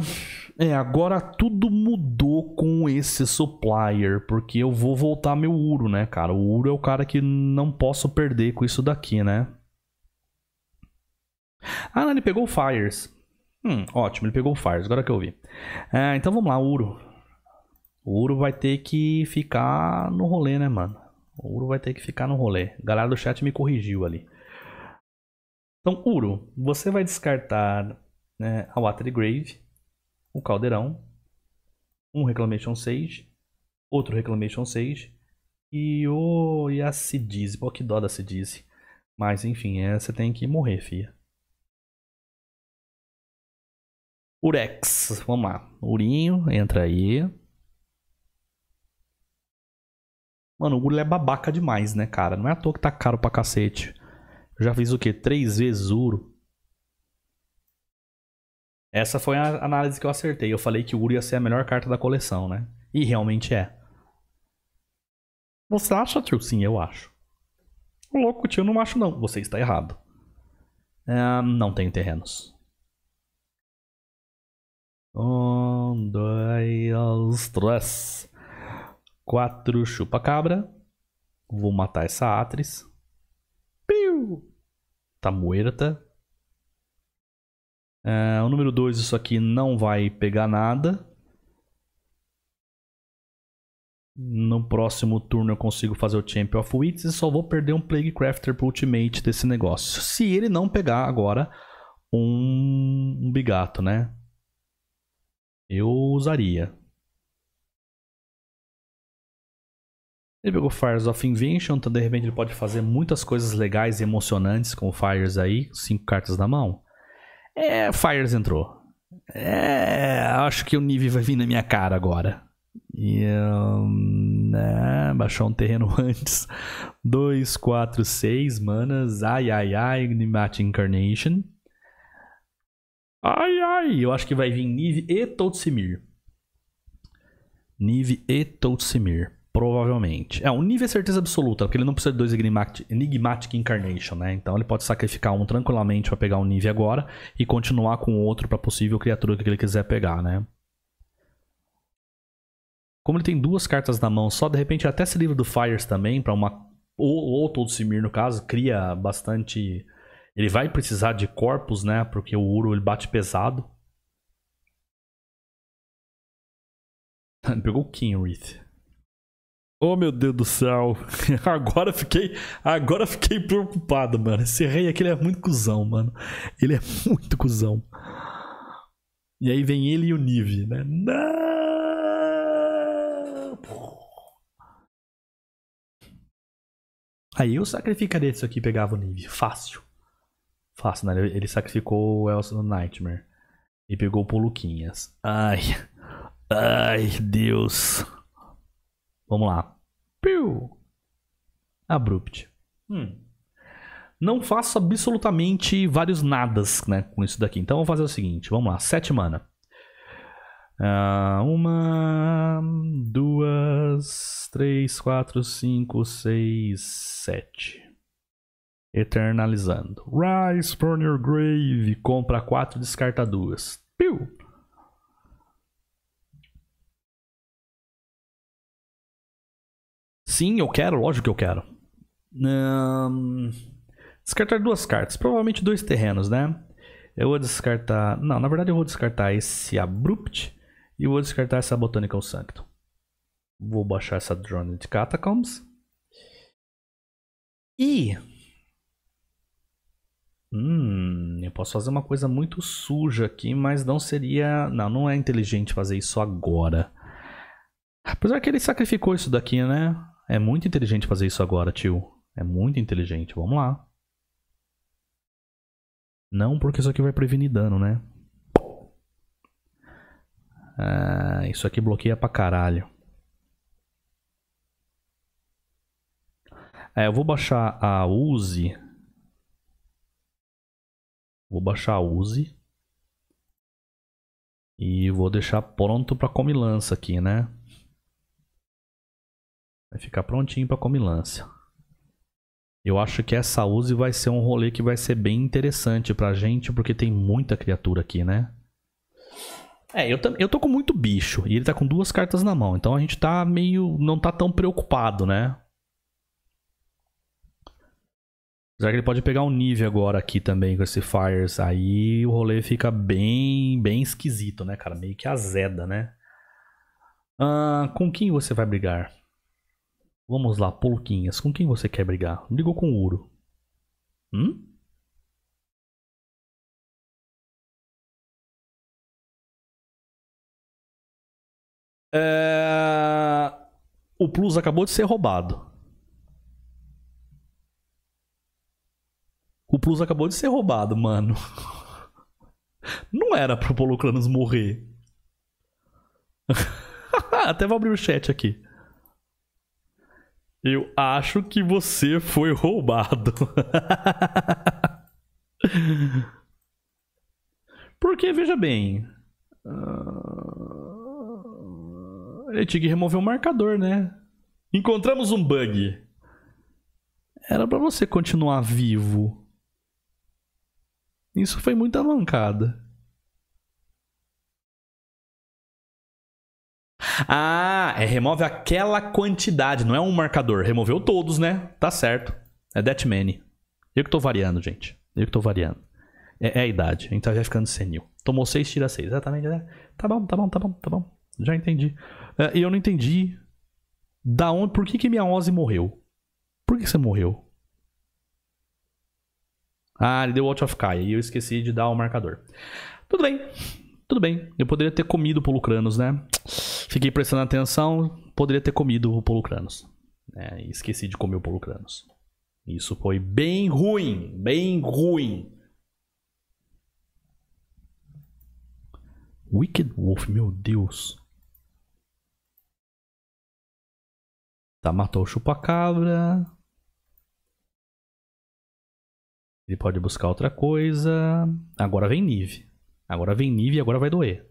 é, agora tudo mudou com esse supplier, porque eu vou voltar meu Uro, né, cara? O Uro é o cara que não posso perder com isso daqui, né? Ah, não, ele pegou o Fires. Hum, ótimo, ele pegou o Fires, agora que eu vi. É, então vamos lá, Uro. O Uro vai ter que ficar no rolê, né, mano? O Uro vai ter que ficar no rolê. A galera do chat me corrigiu ali. Então, Uro, você vai descartar né, a watery Grave, o Caldeirão, um Reclamation Sage, outro Reclamation Sage e, o, e a Cidize. Pô, que dó da Cidize. Mas enfim, é, você tem que morrer, fia. Urex. Vamos lá. Urinho, entra aí. Mano, o Uri é babaca demais, né, cara? Não é à toa que tá caro pra cacete. Eu já fiz o quê? Três vezes Uro. Essa foi a análise que eu acertei. Eu falei que o Uri ia ser a melhor carta da coleção, né? E realmente é. Você acha, tio? Sim, eu acho. O Louco, tio, não acho não. Você está errado. Ah, não tenho terrenos. Um, dois, três. Quatro chupa-cabra. Vou matar essa atriz. Piu! Tá muerta. É, o número 2, isso aqui não vai pegar nada. No próximo turno eu consigo fazer o Champion of Wits e só vou perder um Plague Crafter pro ultimate desse negócio. Se ele não pegar agora um, um bigato, né? Eu usaria. Ele pegou Fires of Invention, então de repente ele pode fazer muitas coisas legais e emocionantes com o Fires aí, cinco cartas na mão. É, Fires entrou. É, acho que o Nive vai vir na minha cara agora. E, um, né, baixou um terreno antes. 2, 4, 6 manas. Ai, ai, ai. Nimat Incarnation. Ai, ai, eu acho que vai vir Nive e Toutsimir. Nive e Toutsimir, provavelmente. É, o Nive é certeza absoluta, porque ele não precisa de dois Enigmatic, enigmatic Incarnation, né? Então ele pode sacrificar um tranquilamente para pegar o um Nive agora e continuar com o outro para possível criatura que ele quiser pegar, né? Como ele tem duas cartas na mão só, de repente até se livra do Fires também, para uma. Ou, ou Toldsimir, no caso, cria bastante ele vai precisar de corpos, né? Porque o ouro ele bate pesado. Pegou o Kinrith. Oh meu Deus do céu. Agora fiquei, agora fiquei preocupado, mano. Esse rei aqui ele é muito cuzão, mano. Ele é muito cuzão. E aí vem ele e o Nive, né? Não! Aí eu sacrificaria isso aqui e pegava o Nive, fácil. Fácil, né? Ele sacrificou o Elsa no Nightmare. E pegou o Poluquinhas. Ai. Ai, Deus. Vamos lá. Piu. Abrupt. Hum. Não faço absolutamente vários nadas né, com isso daqui. Então vamos vou fazer o seguinte: vamos lá. Sete mana. Uh, uma, duas, três, quatro, cinco, seis, sete. Eternalizando. Rise from your grave. Compra 4, descarta 2. Piu! Sim, eu quero, lógico que eu quero. Um, descartar duas cartas, provavelmente dois terrenos, né? Eu vou descartar. Não, na verdade eu vou descartar esse Abrupt e vou descartar essa Botanical Sanctum. Vou baixar essa Drone de Catacombs. E Hum, eu posso fazer uma coisa muito suja aqui, mas não seria. Não, não é inteligente fazer isso agora. Apesar que ele sacrificou isso daqui, né? É muito inteligente fazer isso agora, tio. É muito inteligente. Vamos lá. Não, porque isso aqui vai prevenir dano, né? Ah, isso aqui bloqueia pra caralho. É, eu vou baixar a Uzi Vou baixar a Uzi. E vou deixar pronto para comilança aqui, né? Vai ficar prontinho para comilança. Eu acho que essa Uzi vai ser um rolê que vai ser bem interessante pra gente, porque tem muita criatura aqui, né? É, eu, eu tô com muito bicho, e ele tá com duas cartas na mão, então a gente tá meio... não tá tão preocupado, né? Apesar que ele pode pegar um nível agora aqui também com esse Fires. Aí o rolê fica bem, bem esquisito, né, cara? Meio que azeda, né? com quem você vai brigar? Vamos lá, Poluquinhas. Com quem você quer brigar? Brigou com o Uro. Hum? É... O Plus acabou de ser roubado. O Plus acabou de ser roubado, mano. Não era pro Poloclanos morrer. Até vou abrir o chat aqui. Eu acho que você foi roubado. Porque, veja bem. Ah, Ele tinha que remover o um marcador, né? Encontramos um bug. Era para você continuar vivo. Isso foi muita mancada. Ah, é remove aquela quantidade, não é um marcador. Removeu todos, né? Tá certo. É that many. Eu que tô variando, gente. Eu que tô variando. É, é a idade, então já ficando senil. Tomou 6, tira 6. Exatamente. É. Tá bom, tá bom, tá bom, tá bom. Já entendi. É, e eu não entendi da onde, por que, que minha Ozzy morreu? Por que você morreu? Ah, ele deu Out of Kai e eu esqueci de dar o marcador. Tudo bem, tudo bem. Eu poderia ter comido o Polucranos, né? Fiquei prestando atenção, poderia ter comido o Polucranos. É, né? esqueci de comer o Polucranos. Isso foi bem ruim, bem ruim. Wicked Wolf, meu Deus. Tá, matou o chupacabra. Ele pode buscar outra coisa. Agora vem Nive. Agora vem Nive e agora vai doer.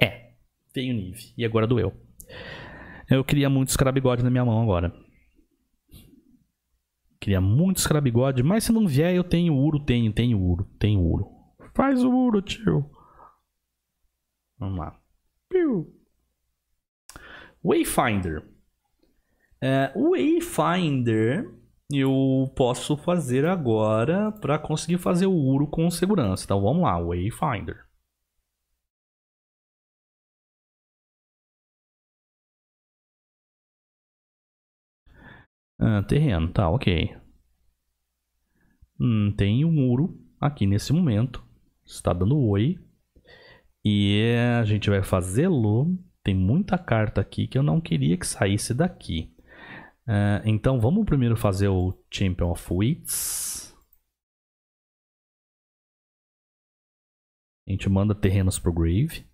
É, veio Nive e agora doeu. Eu queria muito Scrabigode na minha mão agora. Queria muito Scrabigode, mas se não vier eu tenho ouro, tenho, tenho ouro, tenho ouro. Faz o Uro, tio. Vamos lá. Piu. Wayfinder. É, Wayfinder eu posso fazer agora para conseguir fazer o URO com segurança. Então vamos lá, Wayfinder. Ah, terreno, tá, ok. Hum, tem um muro aqui nesse momento. Está dando oi. E a gente vai fazê-lo. Tem muita carta aqui que eu não queria que saísse daqui. Ah, então vamos primeiro fazer o Champion of Wits. A gente manda terrenos pro Grave.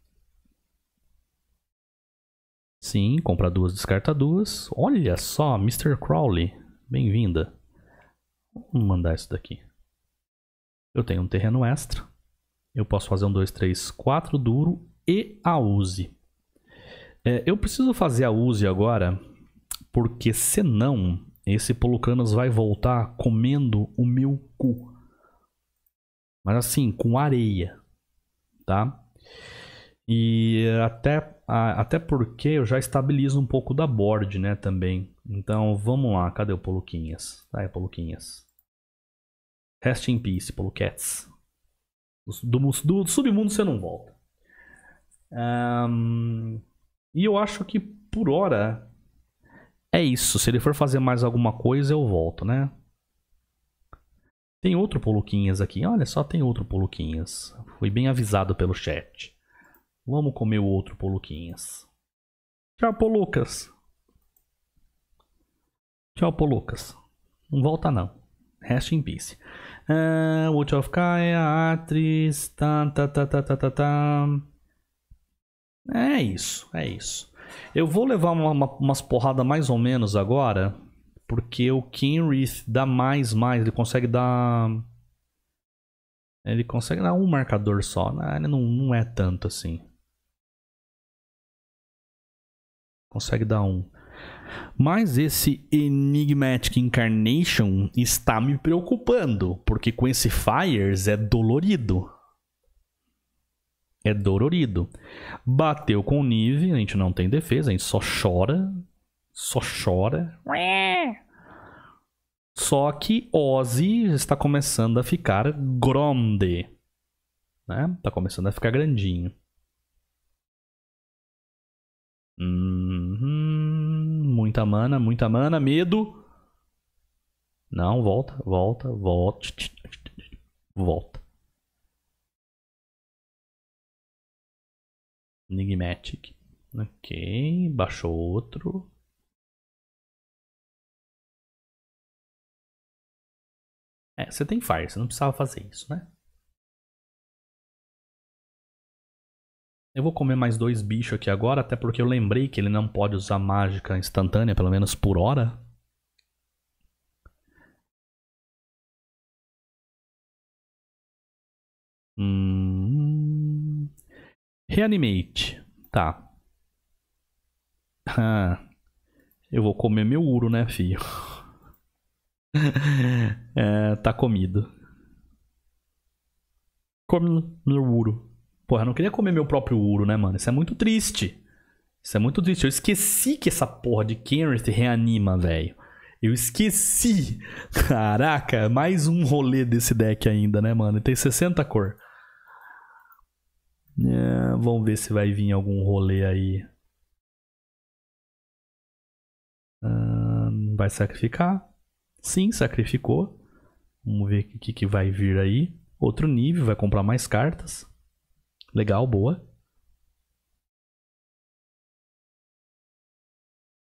Sim, compra duas, descarta duas. Olha só, Mr. Crowley. Bem-vinda. Vamos mandar isso daqui. Eu tenho um terreno extra. Eu posso fazer um 2, 3, 4 duro e a use. É, eu preciso fazer a use agora porque senão esse Polucanas vai voltar comendo o meu cu. Mas assim, com areia, tá? E até, até porque eu já estabilizo um pouco da board, né, também. Então, vamos lá. Cadê o Poluquinhas? aí, Poluquinhas. Rest in peace, Poluquets. Do, do, do submundo você não volta. Um, e eu acho que, por hora, é isso. Se ele for fazer mais alguma coisa, eu volto, né? Tem outro Poluquinhas aqui. Olha só, tem outro Poluquinhas. Fui bem avisado pelo chat. Vamos comer o outro Poluquinhas. Tchau, Polucas. Tchau, Polucas. Não volta, não. Rest in peace. Uh, ah, Witch of Kaya, Atris, atriz. Tá, tá, tá, tá, tá, tá, tá. É isso, é isso. Eu vou levar uma, uma, umas porradas mais ou menos agora, porque o Kinrith dá mais, mais, ele consegue dar... Ele consegue dar um marcador só, né? ele não, não é tanto assim. Consegue dar um. Mas esse Enigmatic Incarnation está me preocupando, porque com esse Fires é dolorido é dolorido. Bateu com o Nive, a gente não tem defesa, a gente só chora. Só chora. Só que Ozzy está começando a ficar grande. Né? Tá começando a ficar grandinho. Uhum. muita mana, muita mana, medo. Não, volta, volta, volta. Volta. Enigmatic. Ok, baixou outro. É, você tem Fire, você não precisava fazer isso, né? Eu vou comer mais dois bichos aqui agora, até porque eu lembrei que ele não pode usar mágica instantânea, pelo menos por hora. Hum... Reanimate. Tá. Ah, eu vou comer meu uro, né, filho? é, tá comido. Come meu uro. Porra, eu não queria comer meu próprio uro, né, mano? Isso é muito triste. Isso é muito triste. Eu esqueci que essa porra de Kenrith reanima, velho. Eu esqueci. Caraca, mais um rolê desse deck ainda, né, mano? Tem 60 cor. É, vamos ver se vai vir algum rolê aí. Ah, vai sacrificar? Sim, sacrificou. Vamos ver o que, que vai vir aí. Outro nível, vai comprar mais cartas. Legal, boa.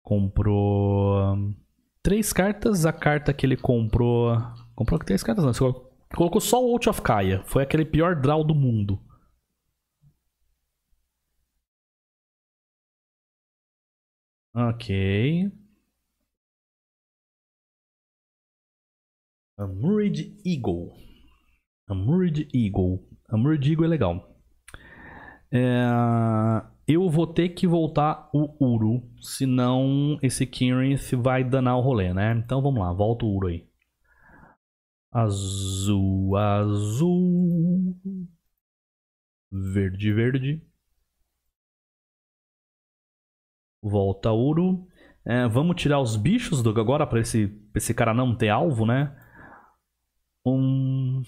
Comprou hum, três cartas. A carta que ele comprou. Comprou três cartas, não. Colocou só o Out of Kaya. Foi aquele pior draw do mundo. Ok. Amurid Eagle. Amurid Eagle. Amurid Eagle é legal. É... Eu vou ter que voltar o Uru, senão esse Kinrith vai danar o rolê, né? Então vamos lá, volta o Uru aí. Azul, azul. Verde, verde. Volta ouro. É, vamos tirar os bichos do agora para esse, esse cara não ter alvo, né? Um.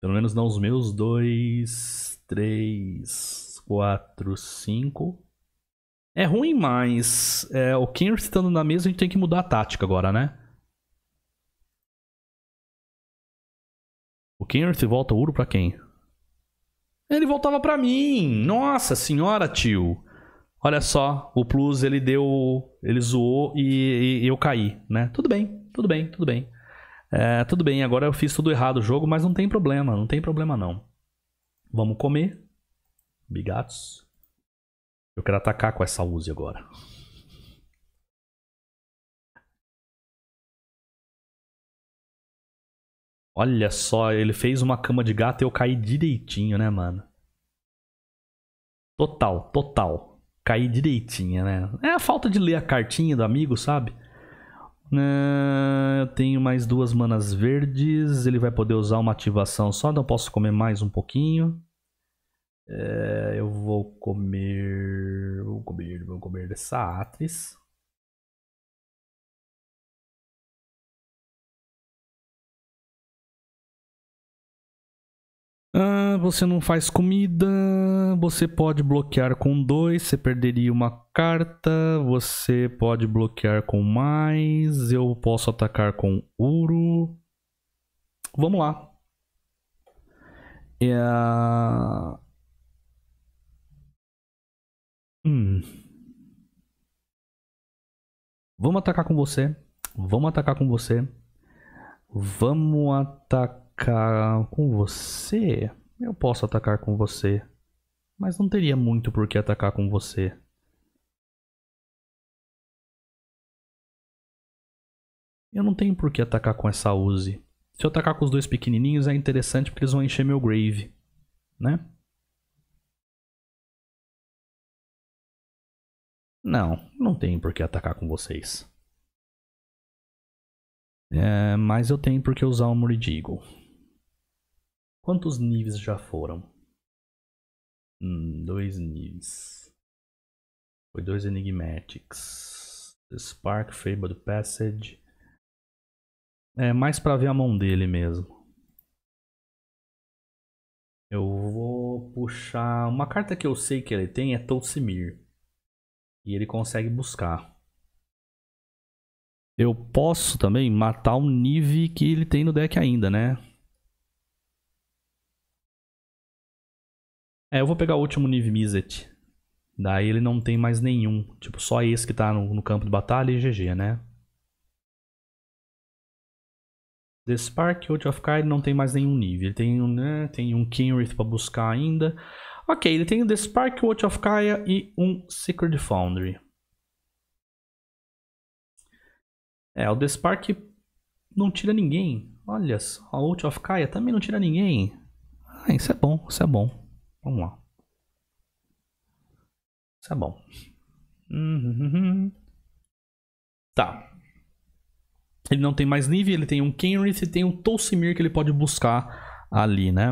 Pelo menos não os meus. Dois. Três. Quatro. Cinco. É ruim, mas é, o Kenner estando na mesa, a gente tem que mudar a tática agora, né? O Kenner volta ouro para quem? Ele voltava para mim! Nossa senhora, tio! olha só, o Plus ele deu, ele zoou e, e, eu caí, né? Tudo bem, tudo bem, tudo bem. É, tudo bem, agora eu fiz tudo errado o jogo, mas não tem problema, não tem problema não. Vamos comer. Bigatos. Eu quero atacar com essa Uzi agora. Olha só, ele fez uma cama de gato e eu caí direitinho, né, mano? Total, total cair direitinha, né? É a falta de ler a cartinha do amigo, sabe? Uh, eu tenho mais duas manas verdes. Ele vai poder usar uma ativação só. Então posso comer mais um pouquinho. É, eu vou comer. Vou comer. Vou comer dessa Atris. Ah, você não faz comida. Você pode bloquear com dois. Você perderia uma carta. Você pode bloquear com mais. Eu posso atacar com ouro. Vamos lá. É... Hum. Vamos atacar com você. Vamos atacar com você. Vamos atacar atacar com você, eu posso atacar com você. Mas não teria muito por que atacar com você. Eu não tenho por que atacar com essa Uzi. Se eu atacar com os dois pequenininhos é interessante porque eles vão encher meu grave, né? Não, não tenho por que atacar com vocês. É, mas eu tenho por que usar o Muridigo. Quantos níveis já foram? Hum, dois níveis. Foi dois Enigmatics. Spark, Fabled Passage. É mais pra ver a mão dele mesmo. Eu vou puxar. Uma carta que eu sei que ele tem é Tolsimir. E ele consegue buscar. Eu posso também matar um Nive que ele tem no deck ainda, né? É, eu vou pegar o último Niv Mizzet. Daí ele não tem mais nenhum. Tipo, só esse que tá no, no campo de batalha e GG, né? The Spark, Oath of Kaid não tem mais nenhum nível. Ele tem um, né, tem um Kinrith pra buscar ainda. Ok, ele tem o The Spark, Watch of Kaia e um Secret Foundry. É, o The Spark não tira ninguém. Olha, só, a Watch of Kaia também não tira ninguém. Ah, isso é bom, isso é bom. Vamos lá. Isso é bom. Uhum. Tá. Ele não tem mais nível, ele tem um Kenrith e tem um Tolsimir que ele pode buscar ali, né?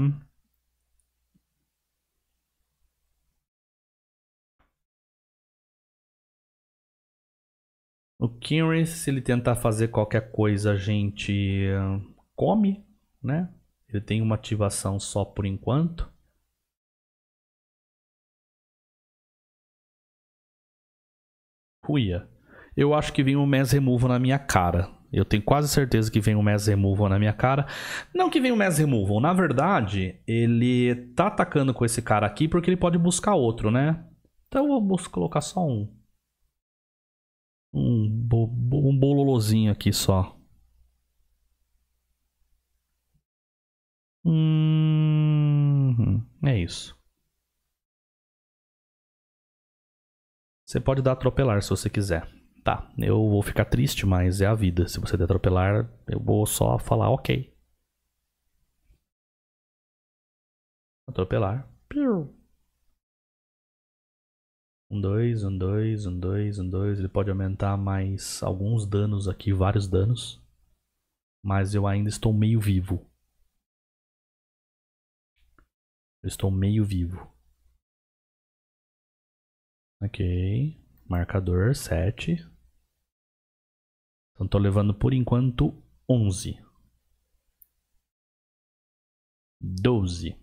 O Kenrith, se ele tentar fazer qualquer coisa, a gente eh, come, né? Ele tem uma ativação só por enquanto. Ruia. Eu acho que vem um Mass Removal na minha cara. Eu tenho quase certeza que vem um Mass Removal na minha cara. Não que vem um Mass Removal. Na verdade, ele tá atacando com esse cara aqui porque ele pode buscar outro, né? Então eu vou colocar só um. Um, bo um bololozinho aqui só. Hum, é isso. Você pode dar atropelar se você quiser. Tá, eu vou ficar triste, mas é a vida. Se você der atropelar, eu vou só falar ok. Atropelar. Um, dois, um, dois, um, dois, um, dois. Ele pode aumentar mais alguns danos aqui, vários danos. Mas eu ainda estou meio vivo. Eu estou meio vivo. Ok. Marcador 7. Então estou levando por enquanto 11. 12.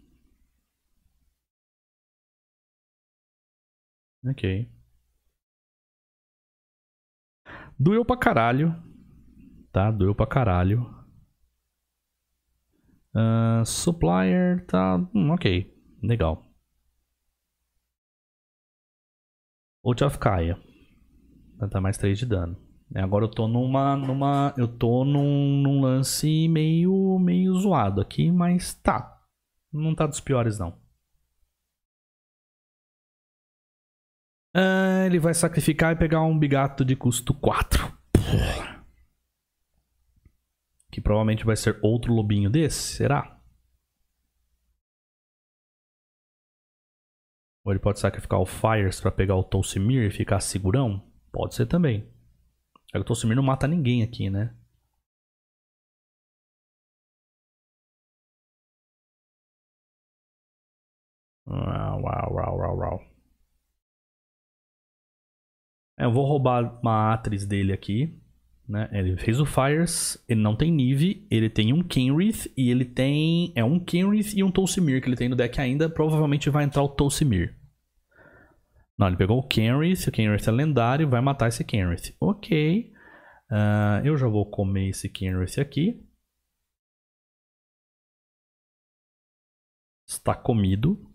Ok. Doeu pra caralho. Tá? Doeu pra caralho. Uh, supplier tá. Hum, ok. Legal. Out of Kaia. Tá mais 3 de dano. É, agora eu tô numa. numa eu tô num, num lance meio, meio zoado aqui, mas tá. Não tá dos piores, não. Ah, ele vai sacrificar e pegar um bigato de custo 4. Que provavelmente vai ser outro lobinho desse, será? Ou ele pode sacrificar o Fires para pegar o Tolsimir e ficar segurão? Pode ser também. É que o Tolsimir não mata ninguém aqui, né? Ah, uau, uau, uau, uau, é, Eu vou roubar uma atriz dele aqui. Né? Ele fez o Fires, ele não tem Nive, ele tem um Kenrith e ele tem. É um Kenrith e um Tolsimir que ele tem no deck ainda. Provavelmente vai entrar o Tolsimir. Não, ele pegou o Kenrith, o Kenrith é lendário, vai matar esse Kenrith. Ok. Uh, eu já vou comer esse Kenrith aqui. Está comido.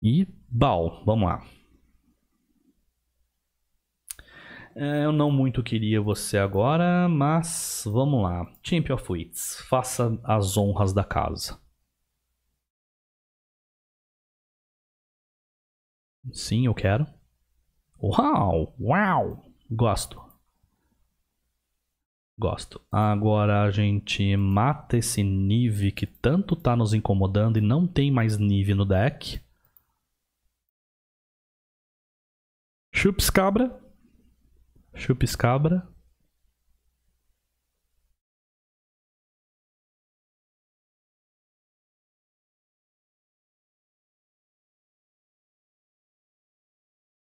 E Bal, vamos lá. É, eu não muito queria você agora, mas vamos lá. Champion of Wits, faça as honras da casa. Sim, eu quero. Uau! Uau! Gosto. Gosto. Agora a gente mata esse Nive que tanto tá nos incomodando e não tem mais Nive no deck. Chups cabra. Chupiscabra.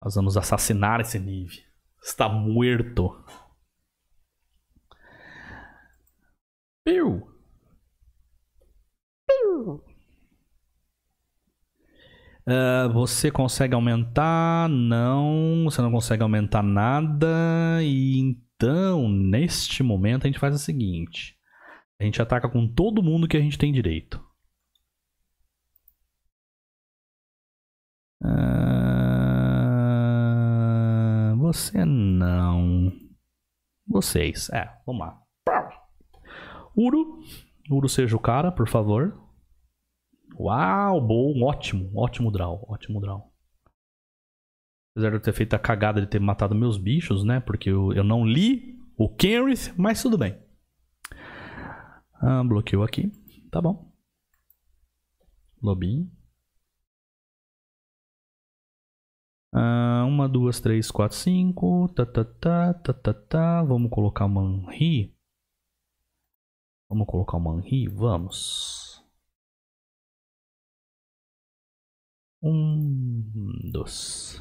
Nós vamos assassinar esse Nive. Está morto. Pew! Uh, você consegue aumentar? Não, você não consegue aumentar nada. E então, neste momento, a gente faz o seguinte: a gente ataca com todo mundo que a gente tem direito. Uh, você não. Vocês. É, vamos lá. Uru. Uru seja o cara, por favor. Uau, bom, ótimo, ótimo draw, ótimo draw. Apesar de eu ter feito a cagada de ter matado meus bichos, né? Porque eu, eu não li o Kenrith, mas tudo bem. Ah, bloqueou aqui, tá bom. Lobinho. Ah, uma, duas, três, quatro, cinco. Tá, tá, tá, tá, tá, tá. Vamos colocar o Manri. Vamos colocar o Manri? Vamos. Um, dois.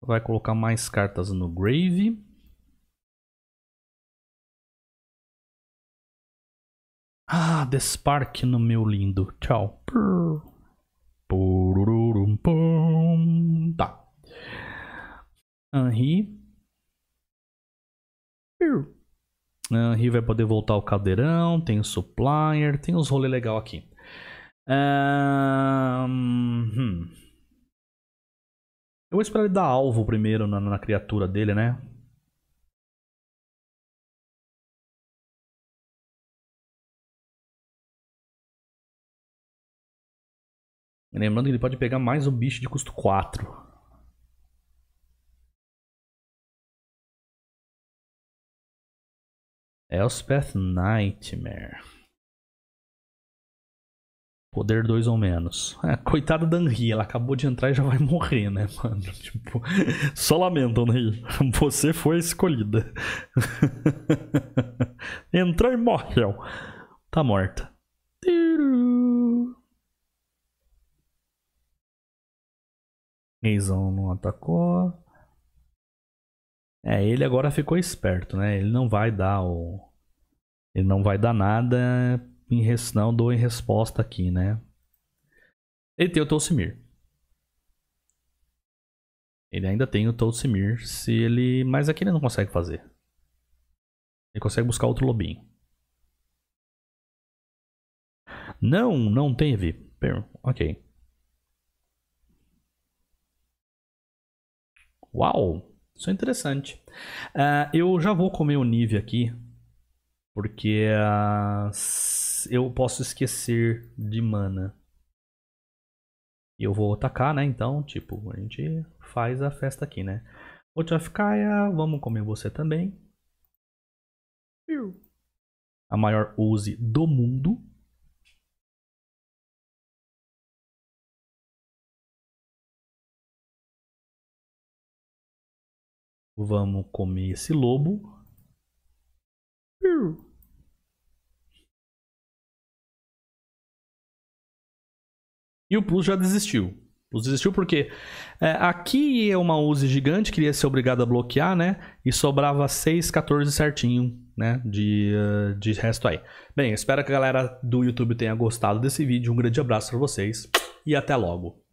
Vai colocar mais cartas no Grave. Ah, The Spark no meu lindo. Tchau. Tá. Henri. Uh, ah, Rio vai poder voltar ao caldeirão, tem o supplier, tem uns rolê legal aqui. Uh, hum. Eu vou esperar ele dar alvo primeiro na, na criatura dele, né? Lembrando que ele pode pegar mais um bicho de custo 4. Elspeth Nightmare. Poder 2 ou menos. É, coitada da Anri, ela acabou de entrar e já vai morrer, né, mano? Tipo, só lamento, Anri. Você foi escolhida. Entrou e morreu. Tá morta. Eizão não atacou. É, ele agora ficou esperto, né? Ele não vai dar o. Ele não vai dar nada em res... não dou em resposta aqui, né? Ele tem o Tolsimir. Ele ainda tem o Tolsimir, se ele. Mas aqui ele não consegue fazer. Ele consegue buscar outro lobinho. Não, não teve. Per... Ok. Uau! Isso é interessante. Uh, eu já vou comer o Nive aqui, porque uh, eu posso esquecer de mana. E eu vou atacar, né? Então, tipo, a gente faz a festa aqui, né? O Tchafkaia, vamos comer você também. A maior use do mundo. Vamos comer esse lobo. E o Plus já desistiu. O Plus desistiu porque é, aqui é uma use gigante, que queria ser obrigado a bloquear, né? E sobrava 6, 14 certinho, né? De, eh, de resto aí. Bem, espero que a galera do YouTube tenha gostado desse vídeo. Um grande abraço para vocês e até logo.